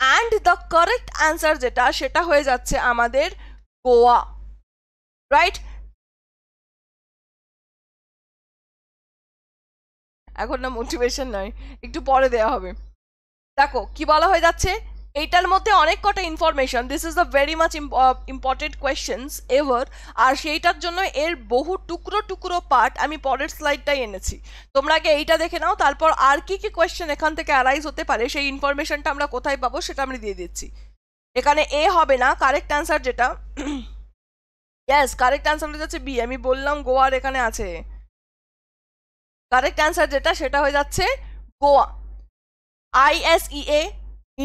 and the correct answer যেটা সেটা হয়ে যাচ্ছে আমাদের গোয়া রাইট এখন না মোটিভেশন নয় একটু পরে দেওয়া হবে দেখো কি বলা হয়ে যাচ্ছে এইটার মধ্যে অনেক কটা information this is the very much important questions ever আর সেইটার জন্য এর বহু টুকরো টুকরো পার্ট আমি পরের স্লাইডটাই এনেছি তোমরা আগে এইটা দেখে নাও তারপর আর কি কি কোয়েশ্চেন এখান থেকে অ্যারাইজ হতে পারে সেই ইনফরমেশনটা আমরা কোথায় পাবো সেটা আমি দিয়ে দিচ্ছি এখানে এ হবে না কারেক্ট অ্যান্সার যেটা ইয়েস কারেক্ট অ্যান্সার হয়ে যাচ্ছে বি আমি বললাম গোয়ার এখানে আছে কারেক্ট অ্যান্সার যেটা সেটা হয়ে যাচ্ছে Goa ISEA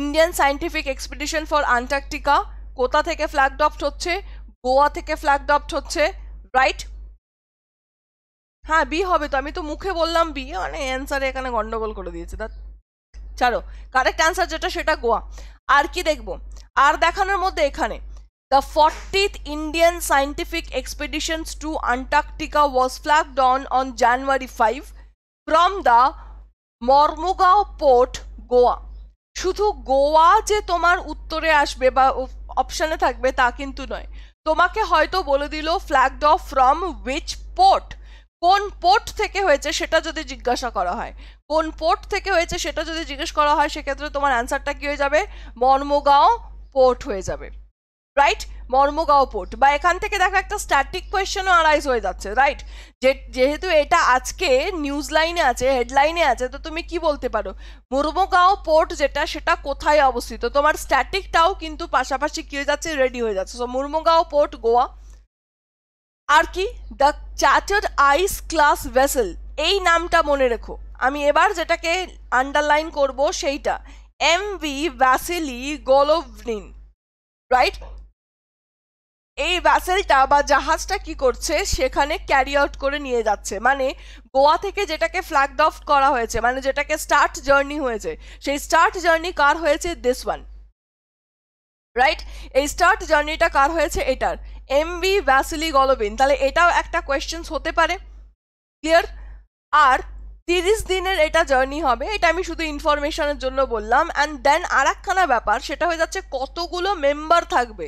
Indian scientific expedition for Antarctica কোথা থেকে ফ্ল্যাগ ডপ্ট হচ্ছে গোয়া থেকে ফ্ল্যাগ ডপ্ট হচ্ছে রাইট হ্যাঁ বি হবে তো আমি তো মুখে বললাম বি মানে অ্যান্সারে এখানে গন্ডগোল করে দিয়েছে দা ছাড়ো কারেক্ট অ্যান্সার যেটা সেটা গোয়া আর কি দেখবো আর দেখানোর মধ্যে এখানে The 40th Indian scientific expeditions to Antarctica was flagged on on January 5 from the Mormugao port, Goa. শুধু গোয়া যে তোমার উত্তরে আসবে বা অপশানে থাকবে তা কিন্তু নয় তোমাকে হয়তো বলে দিল flagged off from which port কোন পোর্ট থেকে হয়েছে সেটা যদি জিজ্ঞাসা করা হয় কোন পোর্ট থেকে হয়েছে সেটা যদি জিজ্ঞেস করা হয় সেক্ষেত্রে তোমার অ্যান্সারটা কী হয়ে যাবে মর্মগাঁও পোর্ট হয়ে যাবে রাইট মর্মগাঁও পোর্ট বা এখান থেকে দেখো একটা স্ট্যাটিক কোয়েশনও আরাইজ হয়ে যাচ্ছে রাইট যে যেহেতু এটা আজকে নিউজ লাইনে আছে হেডলাইনে আছে তো তুমি কি বলতে পারো মর্মগাঁও পোর্ট যেটা সেটা কোথায় অবস্থিত তোমার স্ট্যাটিকটাও কিন্তু পাশাপাশি কি হয়ে যাচ্ছে রেডি হয়ে যাচ্ছে সো মর্মগাঁও পোর্ট গোয়া আর কি the chartered ice class vessel এই নামটা মনে রেখো আমি এবার যেটাকে আন্ডারলাইন করব সেইটা M V Vasiliy Golovnin right এই ভ্যাসেলটা বা জাহাজটা কি করছে সেখানে ক্যারি আউট করে নিয়ে যাচ্ছে মানে গোয়া থেকে যেটাকে ফ্ল্যাগড অফ করা হয়েছে মানে যেটাকে স্টার্ট জার্নি হয়েছে সেই স্টার্ট জার্নি কার হয়েছে দিস ওয়ান রাইট এই স্টার্ট জার্নিটা কার হয়েছে এটার এম বি ভ্যাসেলি গলবিন তাহলে এটাও একটা কোয়েশ্চেন্স হতে পারে ক্লিয়ার আর তিরিশ দিনের এটা জার্নি হবে এটা আমি শুধু ইনফরমেশনের জন্য বললাম অ্যান্ড দেন আর ব্যাপার সেটা হয়ে যাচ্ছে কতগুলো মেম্বার থাকবে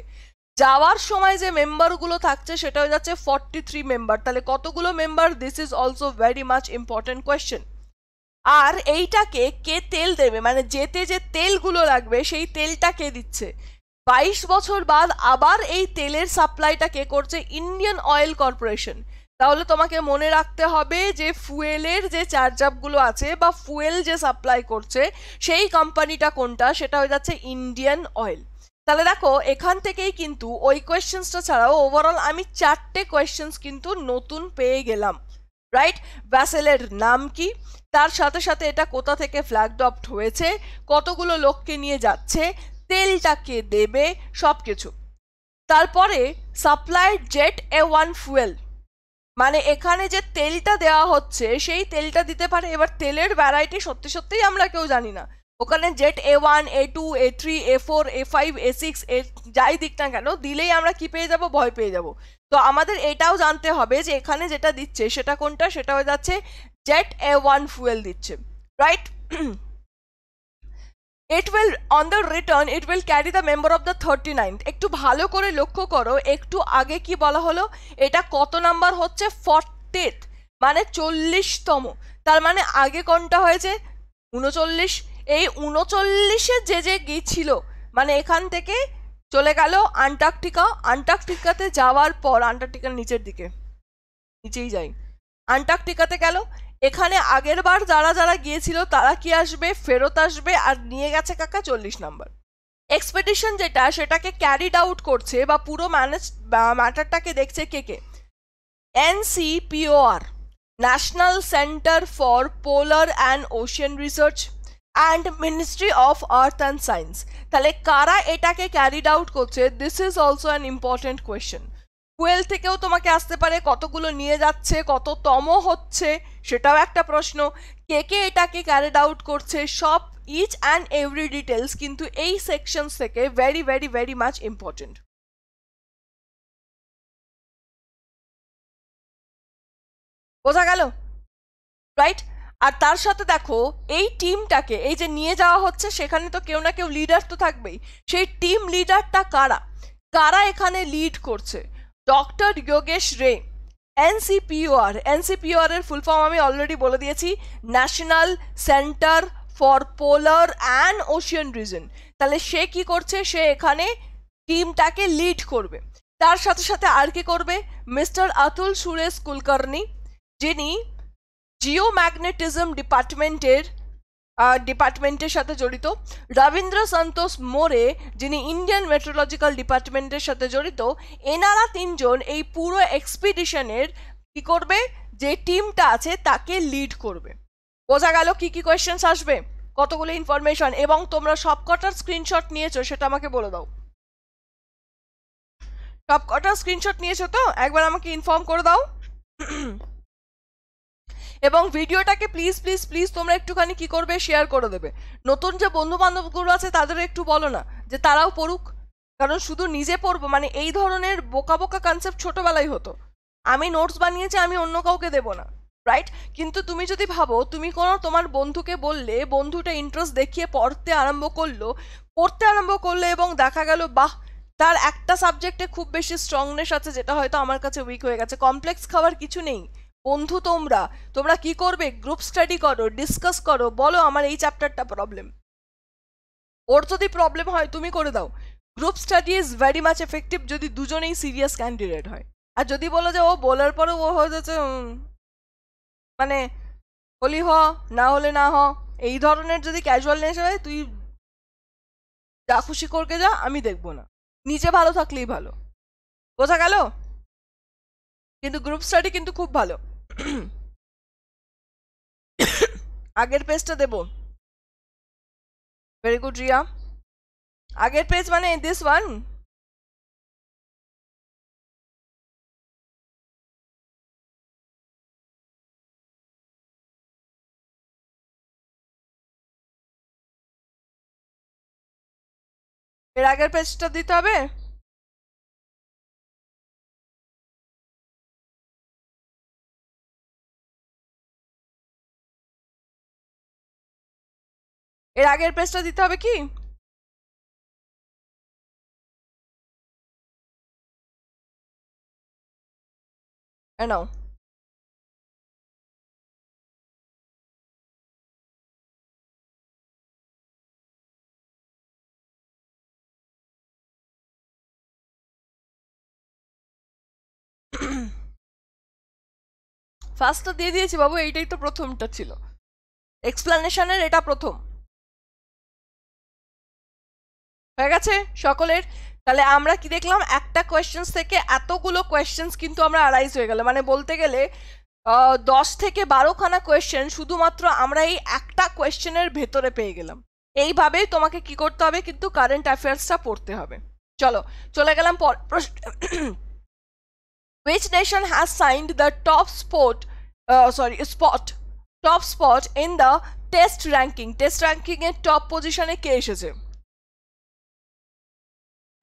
যাওয়ার সময় যে মেম্বারগুলো থাকছে সেটা হয়ে যাচ্ছে ফর্টি থ্রি মেম্বার তাহলে কতগুলো member this is also very much important question আর এইটাকে কে তেল দেবে মানে যেতে যে তেলগুলো লাগবে সেই তেলটা কে দিচ্ছে বাইশ বছর বাদ আবার এই তেলের সাপ্লাইটা কে করছে ইন্ডিয়ান অয়েল কর্পোরেশন তাহলে তোমাকে মনে রাখতে হবে যে ফুয়েলের যে চার্জআপগুলো আছে বা ফুয়েল যে সাপ্লাই করছে সেই কোম্পানিটা কোনটা সেটা হয়ে যাচ্ছে ইন্ডিয়ান অয়েল তাহলে দেখো এখান থেকেই কিন্তু ওই কোয়েশ্চেন্সটা ছাড়াও ওভারঅল আমি চারটে কোয়েশ্চেন্স কিন্তু নতুন পেয়ে গেলাম রাইট ব্যাসেলের নাম কি তার সাথে সাথে এটা কোথা থেকে ফ্ল্যাগ ডপ্ট হয়েছে কতগুলো লোককে নিয়ে যাচ্ছে তেলটাকে দেবে সব কিছু তারপরে supply jet A one fuel মানে এখানে যে তেলটা দেওয়া হচ্ছে সেই তেলটা দিতে পারে এবার তেলের ভ্যারাইটি সত্যি সত্যিই আমরা কেউ জানি না ওখানে jet A one A two A three A four A five A six A যাই দিক না কেন দিলেই আমরা কি পেয়ে যাব ভয় পেয়ে যাব তো আমাদের এটাও জানতে হবে যে এখানে যেটা দিচ্ছে সেটা কোনটা সেটা হয়ে যাচ্ছে জেট এ ওয়ান ফুয়েল দিচ্ছে right it will on the return it will carry the member of the thirty nine একটু ভালো করে লক্ষ্য করো একটু আগে কি বলা হলো এটা কত নাম্বার হচ্ছে ফর্টিথ মানে চল্লিশতম তার মানে আগে কোনটা হয়েছে উনচল্লিশ এই উনচল্লিশে যে যে গেছিল মানে এখান থেকে চলে গেল আন্টার্কটিকা আন্টার্কটিকাতে যাওয়ার পর আন্টার্কটিকার নিচের দিকে নিচেই যাই আন্টার্কটিকাতে গেল এখানে আগের বার যারা যারা গিয়েছিল তারা কি আসবে ফেরত আসবে আর নিয়ে গেছে কাকা চল্লিশ নাম্বার এক্সপেডিশন যেটা সেটাকে ক্যারিড আউট করছে বা পুরো ম্যানেজ ম্যাটারটাকে দেখছে কে কে NCPOR national centre for polar and ocean research and ministry of earth and science তাহলে কারা এটাকে ক্যারিড আউট করছে this is also an important question কুয়েল থেকেও তোমাকে আসতে পারে কতগুলো নিয়ে যাচ্ছে কত তম হচ্ছে সেটাও একটা প্রশ্ন কে কে এটাকে ক্যারিড আউট করছে সব ইচ অ্যান্ড এভরি ডিটেলস কিন্তু এই সেকশনস থেকে very very very much important বোঝা গেল রাইট আর তার সাথে দেখো এই টিমটাকে এই যে নিয়ে যাওয়া হচ্ছে সেখানে তো কেউ না কেউ লিডার তো থাকবেই সেই টিম লিডারটা কারা কারা এখানে লিড করছে ডক্টর যোগেশ রে এনসিপিওআর এনসিপিওআর এর ফুল ফর্ম আমি অলরেডি বলে দিয়েছি national centre for polar and ocean reason তাহলে সে কি করছে সে এখানে টিমটাকে লিড করবে তার সাথে সাথে আর কি করবে মিস্টার আতুল সুরেশ কুলকার্নি যিনি জিওম্যাগনেটিজম ডিপার্টমেন্টের ডিপার্টমেন্টের সাথে জড়িত রবীন্দ্র সন্তোষ মোরে যিনি ইন্ডিয়ান মেট্রোলজিক্যাল ডিপার্টমেন্টের সাথে জড়িত এনারা তিনজন এই পুরো এক্সপিডিশনের কী করবে যে টিমটা আছে তাকে লিড করবে বোঝা গেল কি কী কোয়েশ্চেন্স আসবে কতগুলো ইনফরমেশন এবং তোমরা সবকটার স্ক্রিনশট নিয়েছো সেটা আমাকে বলে দাও সবকটার স্ক্রিনশট নিয়েছো তো একবার আমাকে ইনফর্ম করে দাও এবং ভিডিওটাকে প্লিজ প্লিজ প্লিজ তোমরা একটুখানি কি করবে শেয়ার করে দেবে নতুন যে বন্ধু বান্ধবগুলো আছে তাদের একটু বলো না যে তারাও পড়ুক কারণ শুধু নিজে পড়বো মানে এই ধরনের বোকা বোকা কনসেপ্ট ছোটবেলায় হতো আমি নোটস বানিয়েছি আমি অন্য কাউকে দেবো না রাইট কিন্তু তুমি যদি ভাবো তুমি কোনো তোমার বন্ধুকে বললে বন্ধুটা ইন্টারেস্ট দেখিয়ে পড়তে আরম্ভ করলো পড়তে আরম্ভ করলো এবং দেখা গেল বাহ তার একটা সাবজেক্টে খুব বেশি স্ট্রংনেস আছে যেটা হয়তো আমার কাছে উইক হয়ে গেছে কমপ্লেক্স খাবার কিছু নেই বন্ধু তোমরা তোমরা কি করবে গ্রুপ স্টাডি করো ডিসকাস করো বলো আমার এই চ্যাপ্টারটা প্রবলেম ওর যদি প্রবলেম হয় তুমি করে দাও group study is very much effective যদি দুজনেই সিরিয়াস ক্যান্ডিডেট হয় আর যদি বলো যে ও বলার পরেও ও হয়ে যাচ্ছে মানে হলি হ না হলে না হ এই ধরনের যদি ক্যাজুয়াল নেস হয় তুই যা খুশি করকে যা আমি দেখবো না নিজে ভালো থাকলেই ভালো বোঝা গেল কিন্তু গ্রুপ স্টাডি কিন্তু খুব ভালো আগের পেজটা দেব ভেরি গুড রিয়া আগের পেজ মানে দিস ওয়ান এর আগের পেজটা দিতে হবে এর আগের পেজটা দিতে হবে কি নাও ফার্স্টটা দিয়ে দিয়েছি বাবু এইটাই তো প্রথমটা ছিল এক্সপ্লানেশনের এটা প্রথম হয়ে গেছে সকলের তাহলে আমরা কি দেখলাম একটা কোয়েশ্চেন্স থেকে এতগুলো কোয়েশ্চেন্স কিন্তু আমরা অ্যারাইজ হয়ে গেলাম মানে বলতে গেলে দশ থেকে বারোখানা কোয়েশ্চেন শুধুমাত্র আমরা এই একটা কোয়েশ্চেনের ভেতরে পেয়ে গেলাম এইভাবেই তোমাকে কি করতে হবে কিন্তু কারেন্ট অ্যাফেয়ার্সটা পড়তে হবে চলো চলে গেলাম পর প্রশ্ন which nation has signed the top spot sorry spot top spot in the test ranking test র্যাঙ্কিংয়ের টপ পজিশনে কে এসেছে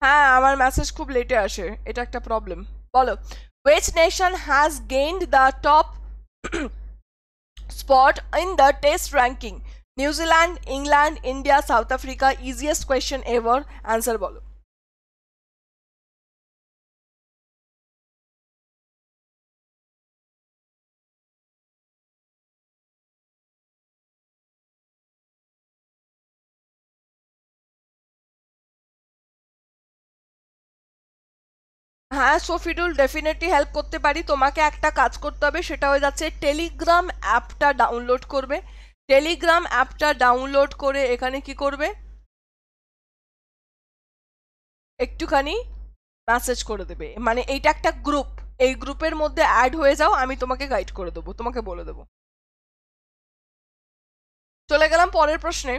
হ্যাঁ আমার মেসেজ খুব লেটে আসে এটা একটা প্রবলেম বলো which nation has gained the top spot in the test ranking New Zealand England India South Africa easiest question ever answer বলো হ্যাঁ সোফিডুল ডেফিনেটলি হেল্প করতে পারি তোমাকে একটা কাজ করতে হবে সেটা হয়ে যাচ্ছে টেলিগ্রাম অ্যাপটা ডাউনলোড করবে টেলিগ্রাম অ্যাপটা ডাউনলোড করে এখানে কি করবে একটুখানি মেসেজ করে দেবে মানে এইটা একটা গ্রুপ এই গ্রুপের মধ্যে অ্যাড হয়ে যাও আমি তোমাকে গাইড করে দেবো তোমাকে বলে দেবো চলে গেলাম পরের প্রশ্নে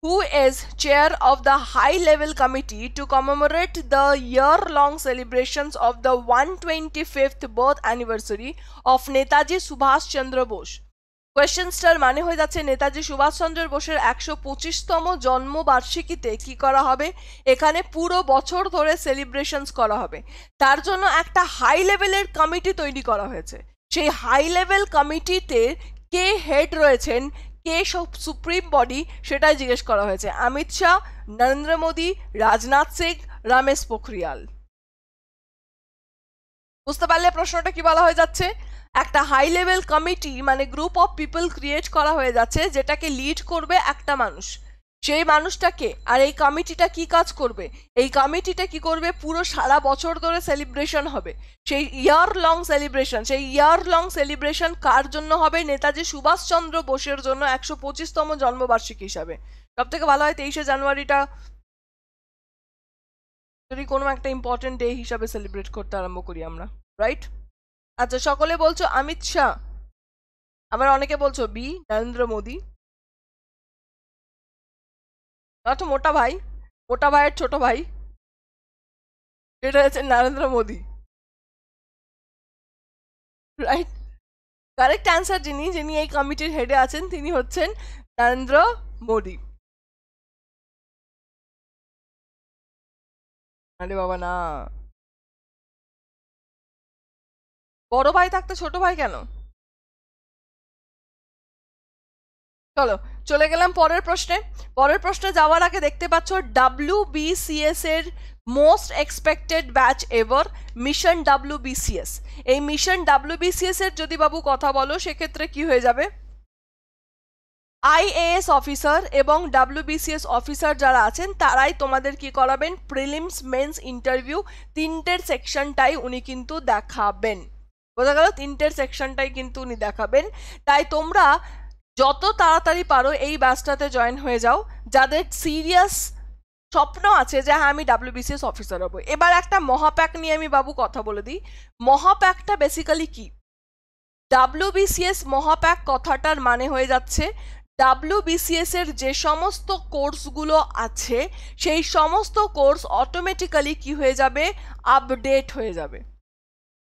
who is chair of the high level committee to commemorate the year long celebrations of the 125th birth anniversary of Netaji Subhash Chandra Bose. কোয়েশ্চেন্সটার মানে হয়ে যাচ্ছে নেতাজি সুভাষচন্দ্র বোসের একশো পঁচিশতম জন্মবার্ষিকীতে কি করা হবে এখানে পুরো বছর ধরে সেলিব্রেশনস করা হবে তার জন্য একটা হাই লেভেলের কমিটি তৈরি করা হয়েছে সেই হাই লেভেল কমিটিতে কে হেড রয়েছেন কে সব সুপ্রিম বডি সেটাই জিজ্ঞেস করা হয়েছে অমিত শাহ নরেন্দ্র মোদী রাজনাথ সিং রমেশ পোখরিয়াল বুঝতে পারলে প্রশ্নটা কি বলা হয়ে যাচ্ছে একটা হাই লেভেল কমিটি মানে গ্রুপ অফ পিপল ক্রিয়েট করা হয়ে যাচ্ছে যেটাকে লিড করবে একটা মানুষ সেই মানুষটাকে আর এই কমিটিটা কি কাজ করবে এই কমিটিটা কি করবে পুরো সারা বছর ধরে সেলিব্রেশন হবে সেই ইয়ার লং সেলিব্রেশন সেই ইয়ার লং সেলিব্রেশন কার জন্য হবে নেতাজি সুভাষচন্দ্র বোসের জন্য একশো পঁচিশতম জন্মবার্ষিকী হিসাবে সব থেকে ভালো হয় তেইশে জানুয়ারিটা যদি কোনো একটা ইম্পর্টেন্ট ডে হিসাবে সেলিব্রেট করতে আরম্ভ করি আমরা রাইট আচ্ছা সকলে বলছো অমিত শাহ আবার অনেকে বলছো বি নরেন্দ্র মোদী একটু মোটা ভাই মোটা ভাইয়ের ছোট ভাই এটা হচ্ছে Narendra Modi right correct answer যিনি যিনি এই কমিটির হেডে আছেন তিনি হচ্ছেন নরেন্দ্র মোদি আরে বাবা না বড় ভাই থাকতে ছোট ভাই কেন চলো চলে গেলাম পরের প্রশ্নে পরের প্রশ্নে যাওয়ার আগে দেখতে পাচ্ছ ডাব্লিউ বিসিএস এর most expected batch ever mission W BCS এই মিশন ডাব্লিউ বিসিএস এর যদি বাবু কথা বলো সেক্ষেত্রে কি হয়ে যাবে আইএএস অফিসার এবং ডাব্লিউবিসিএস অফিসার যারা আছেন তারাই তোমাদের কি করাবেন প্রিলিমস মেন্স ইন্টারভিউ তিনটের সেকশনটাই উনি কিন্তু দেখাবেন বোঝা গেল তিনটের সেকশনটাই কিন্তু উনি দেখাবেন তাই তোমরা যত তাড়াতাড়ি পারো এই ব্যাচটাতে জয়েন হয়ে যাও যাদের সিরিয়াস স্বপ্ন আছে যে হ্যাঁ আমি ডাব্লিউবিসিএস অফিসার হবো এবার একটা মহাপ্যাক নিয়ে আমি বাবু কথা বলে দিই মহাপ্যাকটা বেসিক্যালি কি ডাব্লিউবিসিএস মহাপ্যাক কথাটার মানে হয়ে যাচ্ছে ডাব্লিউবিসিএস এর যে সমস্ত কোর্সগুলো আছে সেই সমস্ত কোর্স অটোমেটিক্যালি কি হয়ে যাবে আপডেট হয়ে যাবে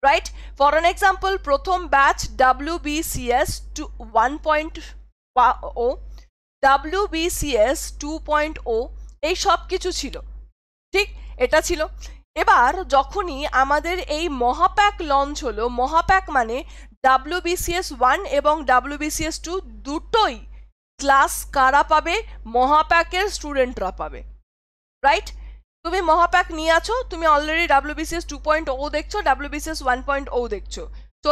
রাইট ফর অ্যান এক্সাম্পল প্রথম batch WBCS two one point O W two point O এই সব কিছু ছিল ঠিক এটা ছিল এবার যখনই আমাদের এই মহাপ্যাক লঞ্চ হলো মহাপ্যাক মানে ডাব্লিউ বিসিএস ওয়ান এবং ডাব্লিউ বিসিএস টু দুটোই ক্লাস কারা পাবে মহাপ্যাকের স্টুডেন্টরা পাবে রাইট তুমি মহাপ্যাক নিয়ে আছো তুমি already W BCS two point O দেখছো W BCS one point O দেখছো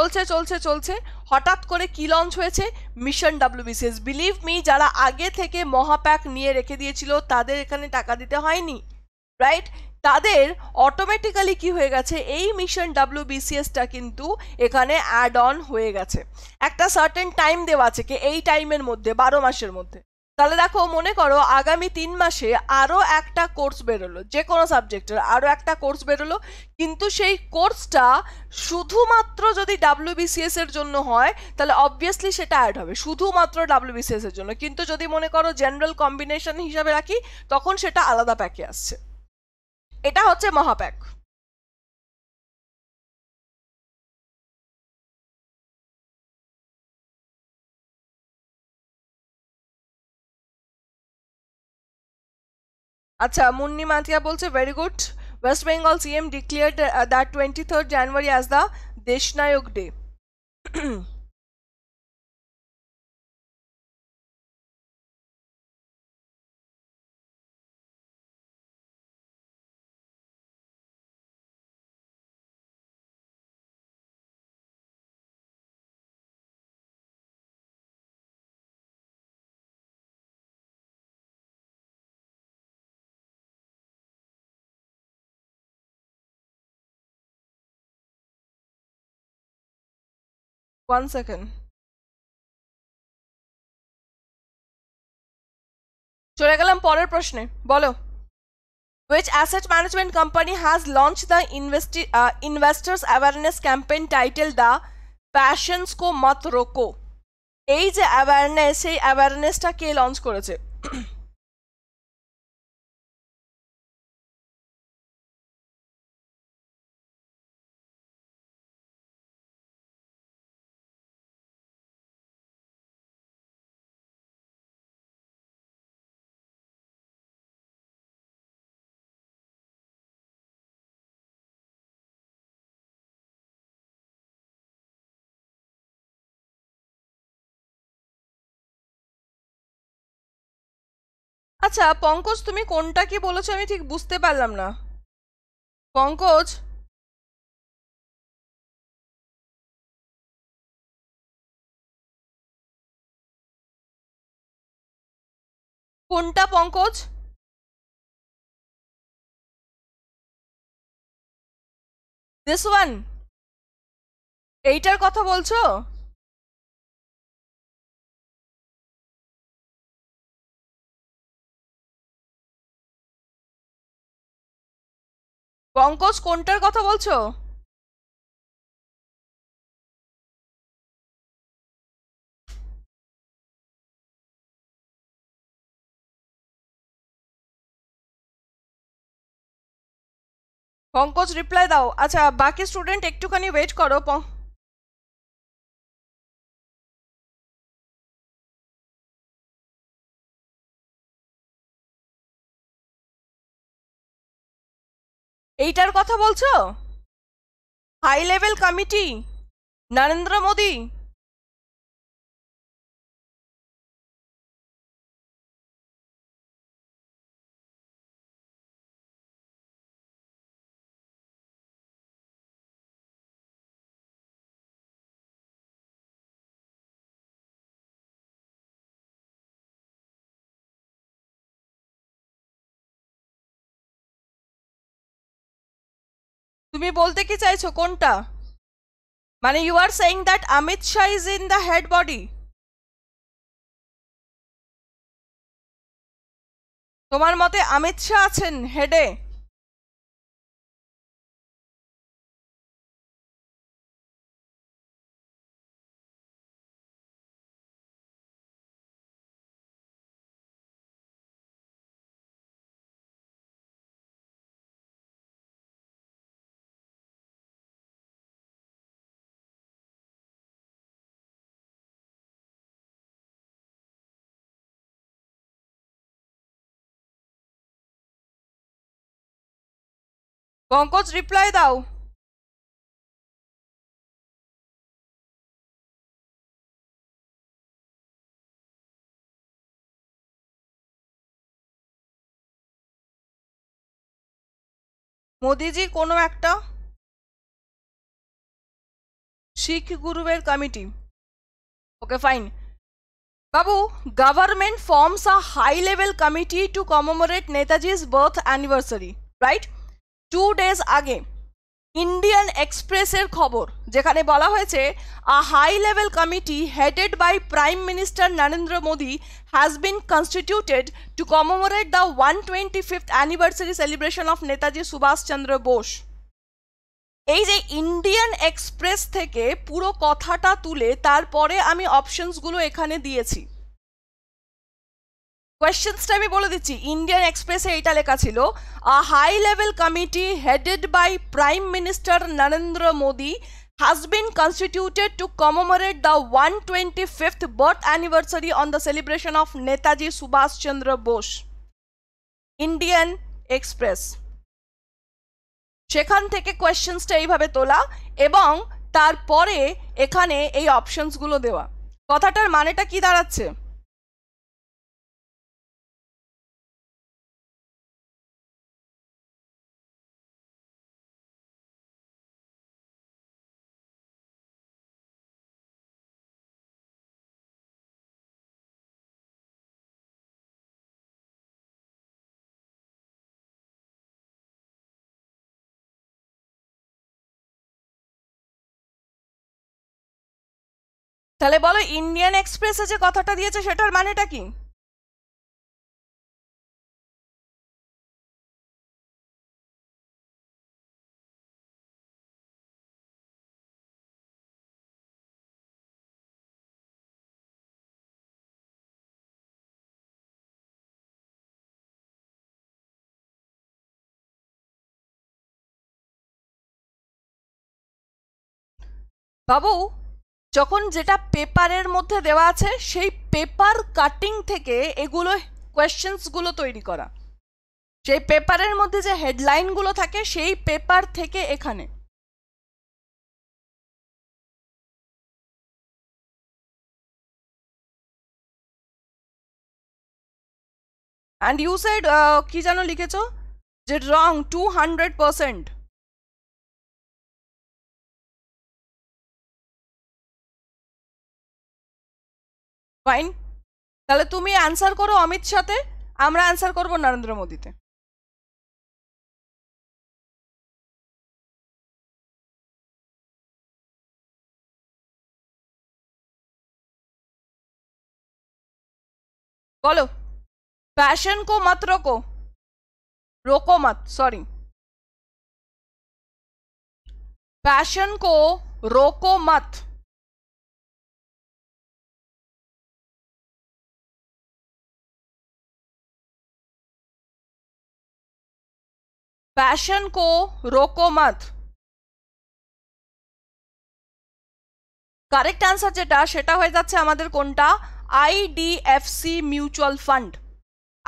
চলছে চলছে চলছে হঠাৎ করে কি লঞ্চ হয়েছে মিশন ডাব্লিউবিসিএস বিলিভ মি যারা আগে থেকে মহাপ্যাক নিয়ে রেখে দিয়েছিল তাদের এখানে টাকা দিতে হয়নি রাইট তাদের অটোমেটিক্যালি কি হয়ে গেছে এই মিশন ডাব্লিউ বিসিএসটা কিন্তু এখানে অ্যাড অন হয়ে গেছে একটা সার্টেন টাইম দেওয়া আছে কি এই টাইমের মধ্যে বারো মাসের মধ্যে তাহলে দেখো মনে করো আগামী তিন মাসে আরও একটা কোর্স বেরোলো যে কোনো সাবজেক্টের আরও একটা কোর্স বেরোলো কিন্তু সেই কোর্সটা শুধুমাত্র যদি ডাব্লিউবিসিএস এর জন্য হয় তাহলে অবভিয়াসলি সেটা অ্যাড হবে শুধুমাত্র ডাব্লিউবিসিএস এর জন্য কিন্তু যদি মনে করো জেনারেল কম্বিনেশন হিসাবে রাখি তখন সেটা আলাদা প্যাকে আসছে এটা হচ্ছে মহাপ্যাক अच्छा मुन्नी माथिया बोलते very good West Bengal C M declare that twenty third January as the Deshnayak day One second. চলে গেলাম পরের প্রশ্নে বলো which asset management company has launch the invest investors awareness campaign title the passions কো মত রোকো এই যে অ্যাওয়ারনেস সেই অ্যাওয়ারনেসটা কে লঞ্চ করেছে আচ্ছা পঙ্কজ তুমি কোনটা কি বলেছো আমি ঠিক বুঝতে পারলাম না পঙ্কজ কোনটা পঙ্কজ দিস ওয়ান এইটার কথা বলছো পঙ্কজ কোনটার কথা বলছো পঙ্কজ রিপ্লাই দাও আচ্ছা বাকি স্টুডেন্ট একটুখানি ওয়েট করো পঙ্ক এইটার কথা বলছো high level committee Narendra Modi তুমি বলতে কি চাইছো কোনটা মানে you are saying that Amit Shah is in the head body তোমার মতে অমিত শাহ আছেন হেডে পঙ্কজ রিপ্লাই দাও মোদিজি কোনো একটা শিখ গুরুবের কমিটি ওকে ফাইন বাবু government forms a high level committee to commemorate Netaji's birth anniversary right two days আগে ইন্ডিয়ান এক্সপ্রেসের খবর যেখানে বলা হয়েছে a high level committee headed by prime minister Narendra Modi has been constituted to commemorate the one twenty fifth anniversary celebration of Netaji Subhash Chandra Bose এই যে ইন্ডিয়ান এক্সপ্রেস থেকে পুরো কথাটা তুলে তারপরে আমি অপশনসগুলো এখানে দিয়েছি কোয়েশ্চেন্সটা আমি বলে দিচ্ছি ইন্ডিয়ান এক্সপ্রেসে এইটা লেখা ছিল a high level committee headed by prime minister Narendra Modi been constituted to commemorate the one twenty fifth birth anniversary on the celebration of Netaji Subhash Chandra Bose Indian Express সেখান থেকে কোয়েশ্চেন্সটা এইভাবে তোলা এবং তারপরে এখানে এই অপশনসগুলো দেওয়া কথাটার মানেটা কি দাঁড়াচ্ছে তাহলে বলো ইন্ডিয়ান এক্সপ্রেসে যে কথাটা দিয়েছে সেটার মানেটা কি বাবু যখন যেটা পেপারের মধ্যে দেওয়া আছে সেই পেপার কাটিং থেকে এগুলো কোয়েশ্চেন্সগুলো তৈরি করা সেই পেপারের মধ্যে যে হেডলাইনগুলো থাকে সেই পেপার থেকে এখানে অ্যান্ড ইউ সাইড কী যেন লিখেছ যে wrong two hundred percent fine তাহলে তুমি অ্যান্সার করো অমিত সাথে আমরা অ্যান্সার করব নরেন্দ্র মোদিতে বলো প্যাশন কো মত রোকো রোকো মত সরি প্যাশন কো রোকো মত पैशन को रोको मत কারেক্ট অ্যান্সার যেটা সেটা হয়ে যাচ্ছে আমাদের কোনটা IDFC mutual fund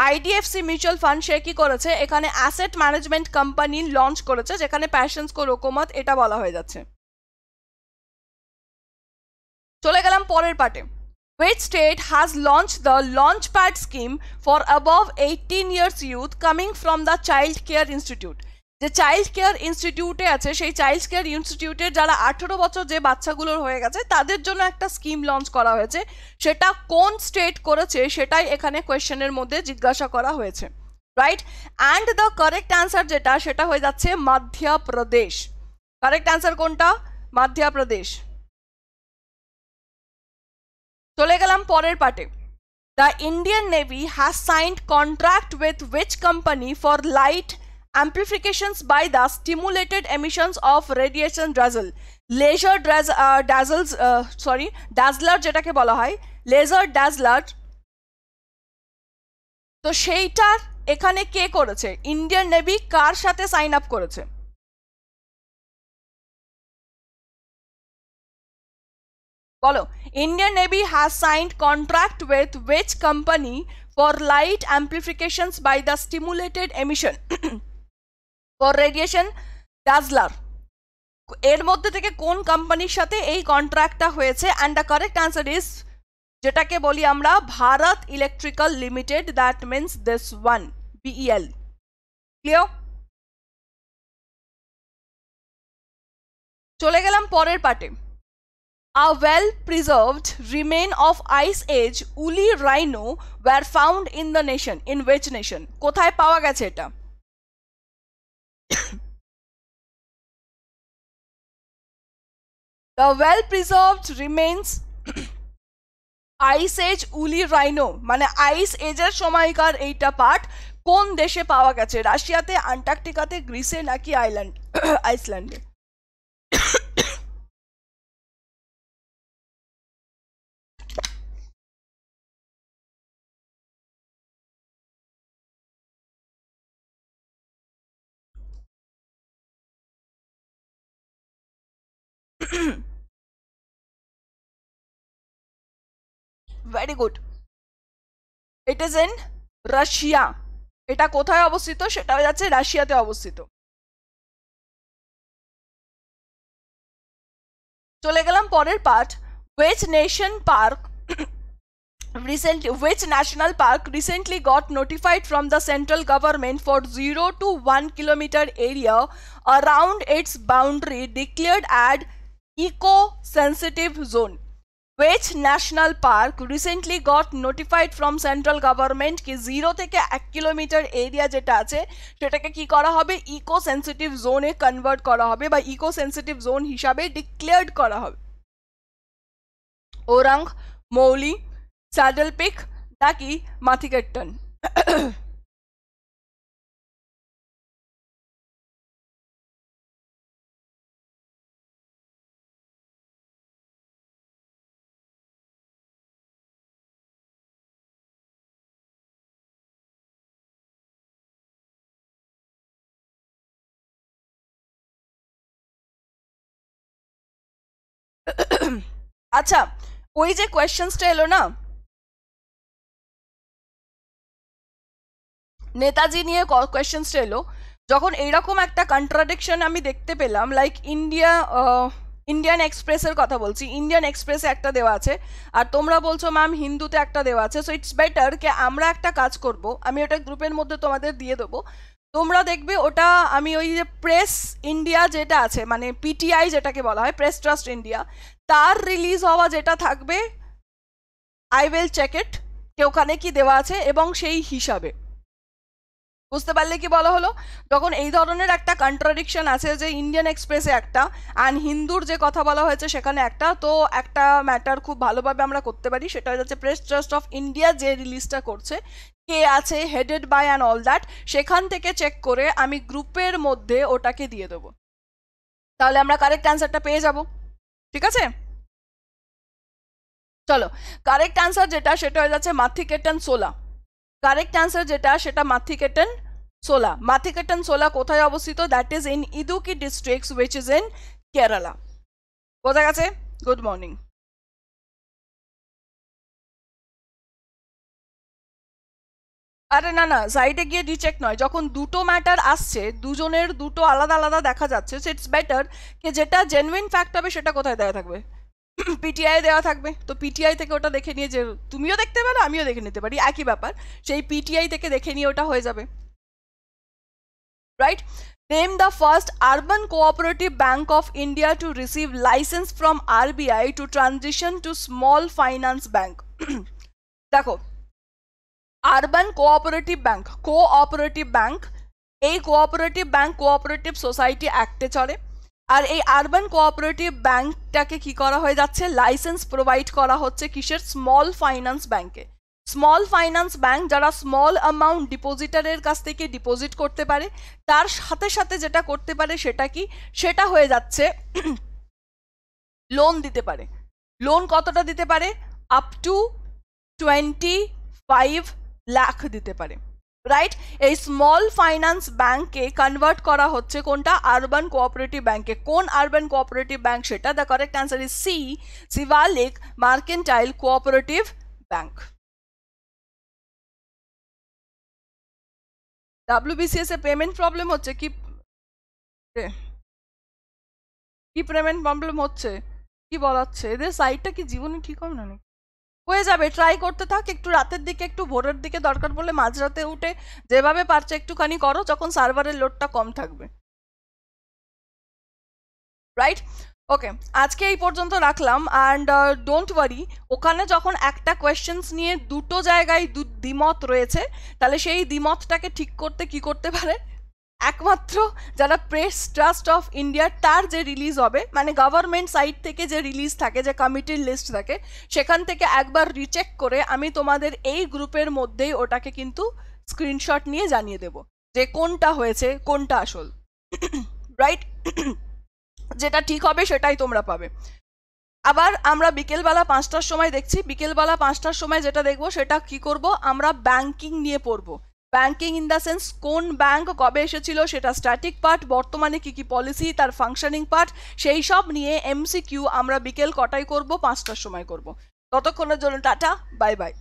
IDFC mutual fund সে কী করেছে এখানে অ্যাসেট ম্যানেজমেন্ট কোম্পানি লঞ্চ করেছে যেখানে প্যাশনস কো রোকোমত এটা বলা হয়ে যাচ্ছে চলে গেলাম পরের পার্টে Which state has launched the Launchpad scheme for above 18 years youth coming from the Child Care Institute? যে চাইল্ড কেয়ার ইনস্টিটিউটে আছে সেই চাইল্ড কেয়ার ইনস্টিটিউটে যারা আঠেরো বছর যে বাচ্চাগুলোর হয়ে গেছে তাদের জন্য একটা স্কিম লঞ্চ করা হয়েছে সেটা কোন স্টেট করেছে সেটাই এখানে কোয়েশ্চেনের মধ্যে জিজ্ঞাসা করা হয়েছে right and the correct answer যেটা সেটা হয়ে যাচ্ছে মাধ্যপ্রদেশ কারেক্ট অ্যান্সার কোনটা মাধ্যপ্রদেশ চলে গেলাম পরের পার্টে the Indian navy has signed contract with which company for light amplifications by the stimulated emissions of radiation dazzle laser ড্রাজ ড্যাজলস সরি ড্যাজলার যেটাকে বলা হয় লেজার ড্যাজলার তো সেইটার এখানে কে করেছে ইন্ডিয়ান নেভি কার সাথে সাইন আপ করেছে বলো Indian navy has signed contract with which company for light amplifications by the stimulated emission for radiation dazzler এর মধ্যে থেকে কোন কোম্পানির সাথে এই কন্ট্রাক্টটা হয়েছে and the correct answer is যেটাকে বলি আমরা Bharat electrical limited that means this one BEL clear চলে গেলাম পরের পার্টে A well preserved remain of ice age woolly rhino were found in the nation. In which nation? Kothai pawa The well preserved remains ice age woolly rhino. Mane ice age er shomaikar eta part. Kon deshe pawa gache? Russia te, Antarctica te, Greece naki island. Iceland. Very good it is in Russia এটা কোথায় অবস্থিত সেটা যাচ্ছে রাশিয়াতে অবস্থিত চলে গেলাম পরের part which nation park recently which national park recently got notified from the central government for zero two one kilometre area around its boundary declared as eco sensitive zone which national park recently got notified from central government কি 0 থেকে 1 কিলোমিটার এরিয়া যেটা আছে সেটাকে কি করা হবে ইকো সেনসিটিভ জোনে কনভার্ট করা হবে বা ইকো সেনসিটিভ জোন হিসাবে ডিক্লেয়ার্ড করা হবে ওরাং মৌলি স্যাডেল পিক নাকি মাথিকেটন আচ্ছা ওই যে কোয়েশ্চেন্সটা এলো না নেতাজি নিয়ে কোয়েশ্চেন্সটা এলো যখন এইরকম একটা কন্ট্রাডিকশন আমি দেখতে পেলাম লাইক ইন্ডিয়া ইন্ডিয়ান এক্সপ্রেসের কথা বলছি ইন্ডিয়ান এক্সপ্রেসে একটা দেওয়া আছে আর তোমরা বলছো ম্যাম হিন্দুতে একটা দেওয়া আছে সো ইটস বেটার কে আমরা একটা কাজ করব আমি ওটা গ্রুপের মধ্যে তোমাদের দিয়ে দেবো তোমরা দেখবে ওটা আমি ওই যে প্রেস ইন্ডিয়া যেটা আছে মানে পিটিআই যেটাকে বলা হয় প্রেস ট্রাস্ট ইন্ডিয়া তার রিলিজ হওয়া যেটা থাকবে আই উইল চেক ইট ওখানে কি দেওয়া আছে এবং সেই হিসাবে বুঝতে পারলে কি বলা হলো যখন এই ধরনের একটা কন্ট্রাডিকশন আছে যে ইন্ডিয়ান এক্সপ্রেসে একটা অ্যান্ড হিন্দুর যে কথা বলা হয়েছে সেখানে একটা তো একটা ম্যাটার খুব ভালোভাবে আমরা করতে পারি সেটা হচ্ছে প্রেস ট্রাস্ট অফ ইন্ডিয়া যে রিলিজটা করছে কে আছে headed by and all that সেখান থেকে চেক করে আমি গ্রুপের মধ্যে ওটাকে দিয়ে দেবো তাহলে আমরা কারেক্ট অ্যান্সারটা পেয়ে যাব ঠিক আছে চলো কারেক্ট অ্যান্সার যেটা সেটা হয়ে যাচ্ছে মাথিকেটন সোলা কারেক্ট অ্যান্সার যেটা সেটা মাথিকেটন সোলা মাথিকেটন সোলা কোথায় অবস্থিত that is in Idukki districts which is in Kerala বোঝা গেছে গুড মর্নিং আরে না না সাইডে গিয়ে রিচেক নয় যখন দুটো ম্যাটার আসছে দুজনের দুটো আলাদা আলাদা দেখা যাচ্ছে সো ইটস বেটার যে যেটা জেনুইন ফ্যাক্ট হবে সেটা কোথায় দেওয়া থাকবে পিটিআই দেওয়া থাকবে তো পিটিআই থেকে ওটা দেখে নিয়ে যে তুমিও দেখতে পারো আমিও দেখে নিতে পারি একই ব্যাপার সেই পিটিআই থেকে দেখে নিয়ে ওটা হয়ে যাবে right name the first urban cooperative bank of India to receive licence from RBI to transition to small finance bank দেখো urban cooperative bank cooperative bank এই কোঅপারেটিভ ব্যাঙ্ক কোঅপারেটিভ সোসাইটি অ্যাক্টে চলে আর এই আরবান কোঅপারেটিভ ব্যাংকটাকে কি করা হয়ে যাচ্ছে লাইসেন্স প্রোভাইড করা হচ্ছে কিসের স্মল ফাইন্যান্স ব্যাংকে স্মল ফাইন্যান্স ব্যাংক যারা স্মল অ্যামাউন্ট ডিপোজিটারের কাছ থেকে ডিপোজিট করতে পারে তার সাথে সাথে যেটা করতে পারে সেটা কি সেটা হয়ে যাচ্ছে লোন দিতে পারে লোন কতটা দিতে পারে up to twenty five lakh দিতে পারে রাইট এই স্মল ফাইন্যান্স ব্যাংককে কনভার্ট করা হচ্ছে কোনটা আরবান কোঅপারেটিভ ব্যাংকে কোন আরবান কোঅপারেটিভ ব্যাংক সেটা the correct answer is C Shivalik mercantile cooperative bank WBCS এ পেমেন্ট প্রবলেম হচ্ছে কি কি পেমেন্ট প্রবলেম হচ্ছে কি বলাচ্ছে এদের সাইটটা কি জীবনে ঠিক হবে না নাকি হয়ে যাবে ট্রাই করতে থাক একটু রাতের দিকে একটু ভোরের দিকে দরকার পড়লে মাঝরাতে উঠে যেভাবে পারছে একটুখানি করো যখন সার্ভারের লোডটা কম থাকবে রাইট ওকে আজকে এই পর্যন্ত রাখলাম অ্যান্ড ডোন্ট ওয়ারি ওখানে যখন একটা কোয়েশ্চেন্স নিয়ে দুটো জায়গায় দ্বিমত রয়েছে তাহলে সেই দ্বিমতটাকে ঠিক করতে কি করতে পারে একমাত্র যারা প্রেস ট্রাস্ট অফ ইন্ডিয়ার তার যে রিলিজ হবে মানে গভর্নমেন্ট সাইড থেকে যে রিলিজ থাকে যে কমিটির লিস্ট থাকে সেখান থেকে একবার রিচেক করে আমি তোমাদের এই গ্রুপের মধ্যেই ওটাকে কিন্তু স্ক্রিনশট নিয়ে জানিয়ে দেব যে কোনটা হয়েছে কোনটা আসল রাইট যেটা ঠিক হবে সেটাই তোমরা পাবে আবার আমরা বিকেলবেলা পাঁচটার সময় দেখছি বিকেলবেলা পাঁচটার সময় যেটা দেখব সেটা কি করব আমরা ব্যাংকিং নিয়ে পড়বো ব্যাংকিং ইন দ্য সেন্স কোন ব্যাংক কবে এসেছিল সেটা স্ট্যাটিক পার্ট বর্তমানে কি কি পলিসি তার ফাংশনিং পার্ট সেই সব নিয়ে এমসি কিউ আমরা বিকেল কটায় করব পাঁচটার সময় করব ততক্ষণের জন্য টাটা বাই বাই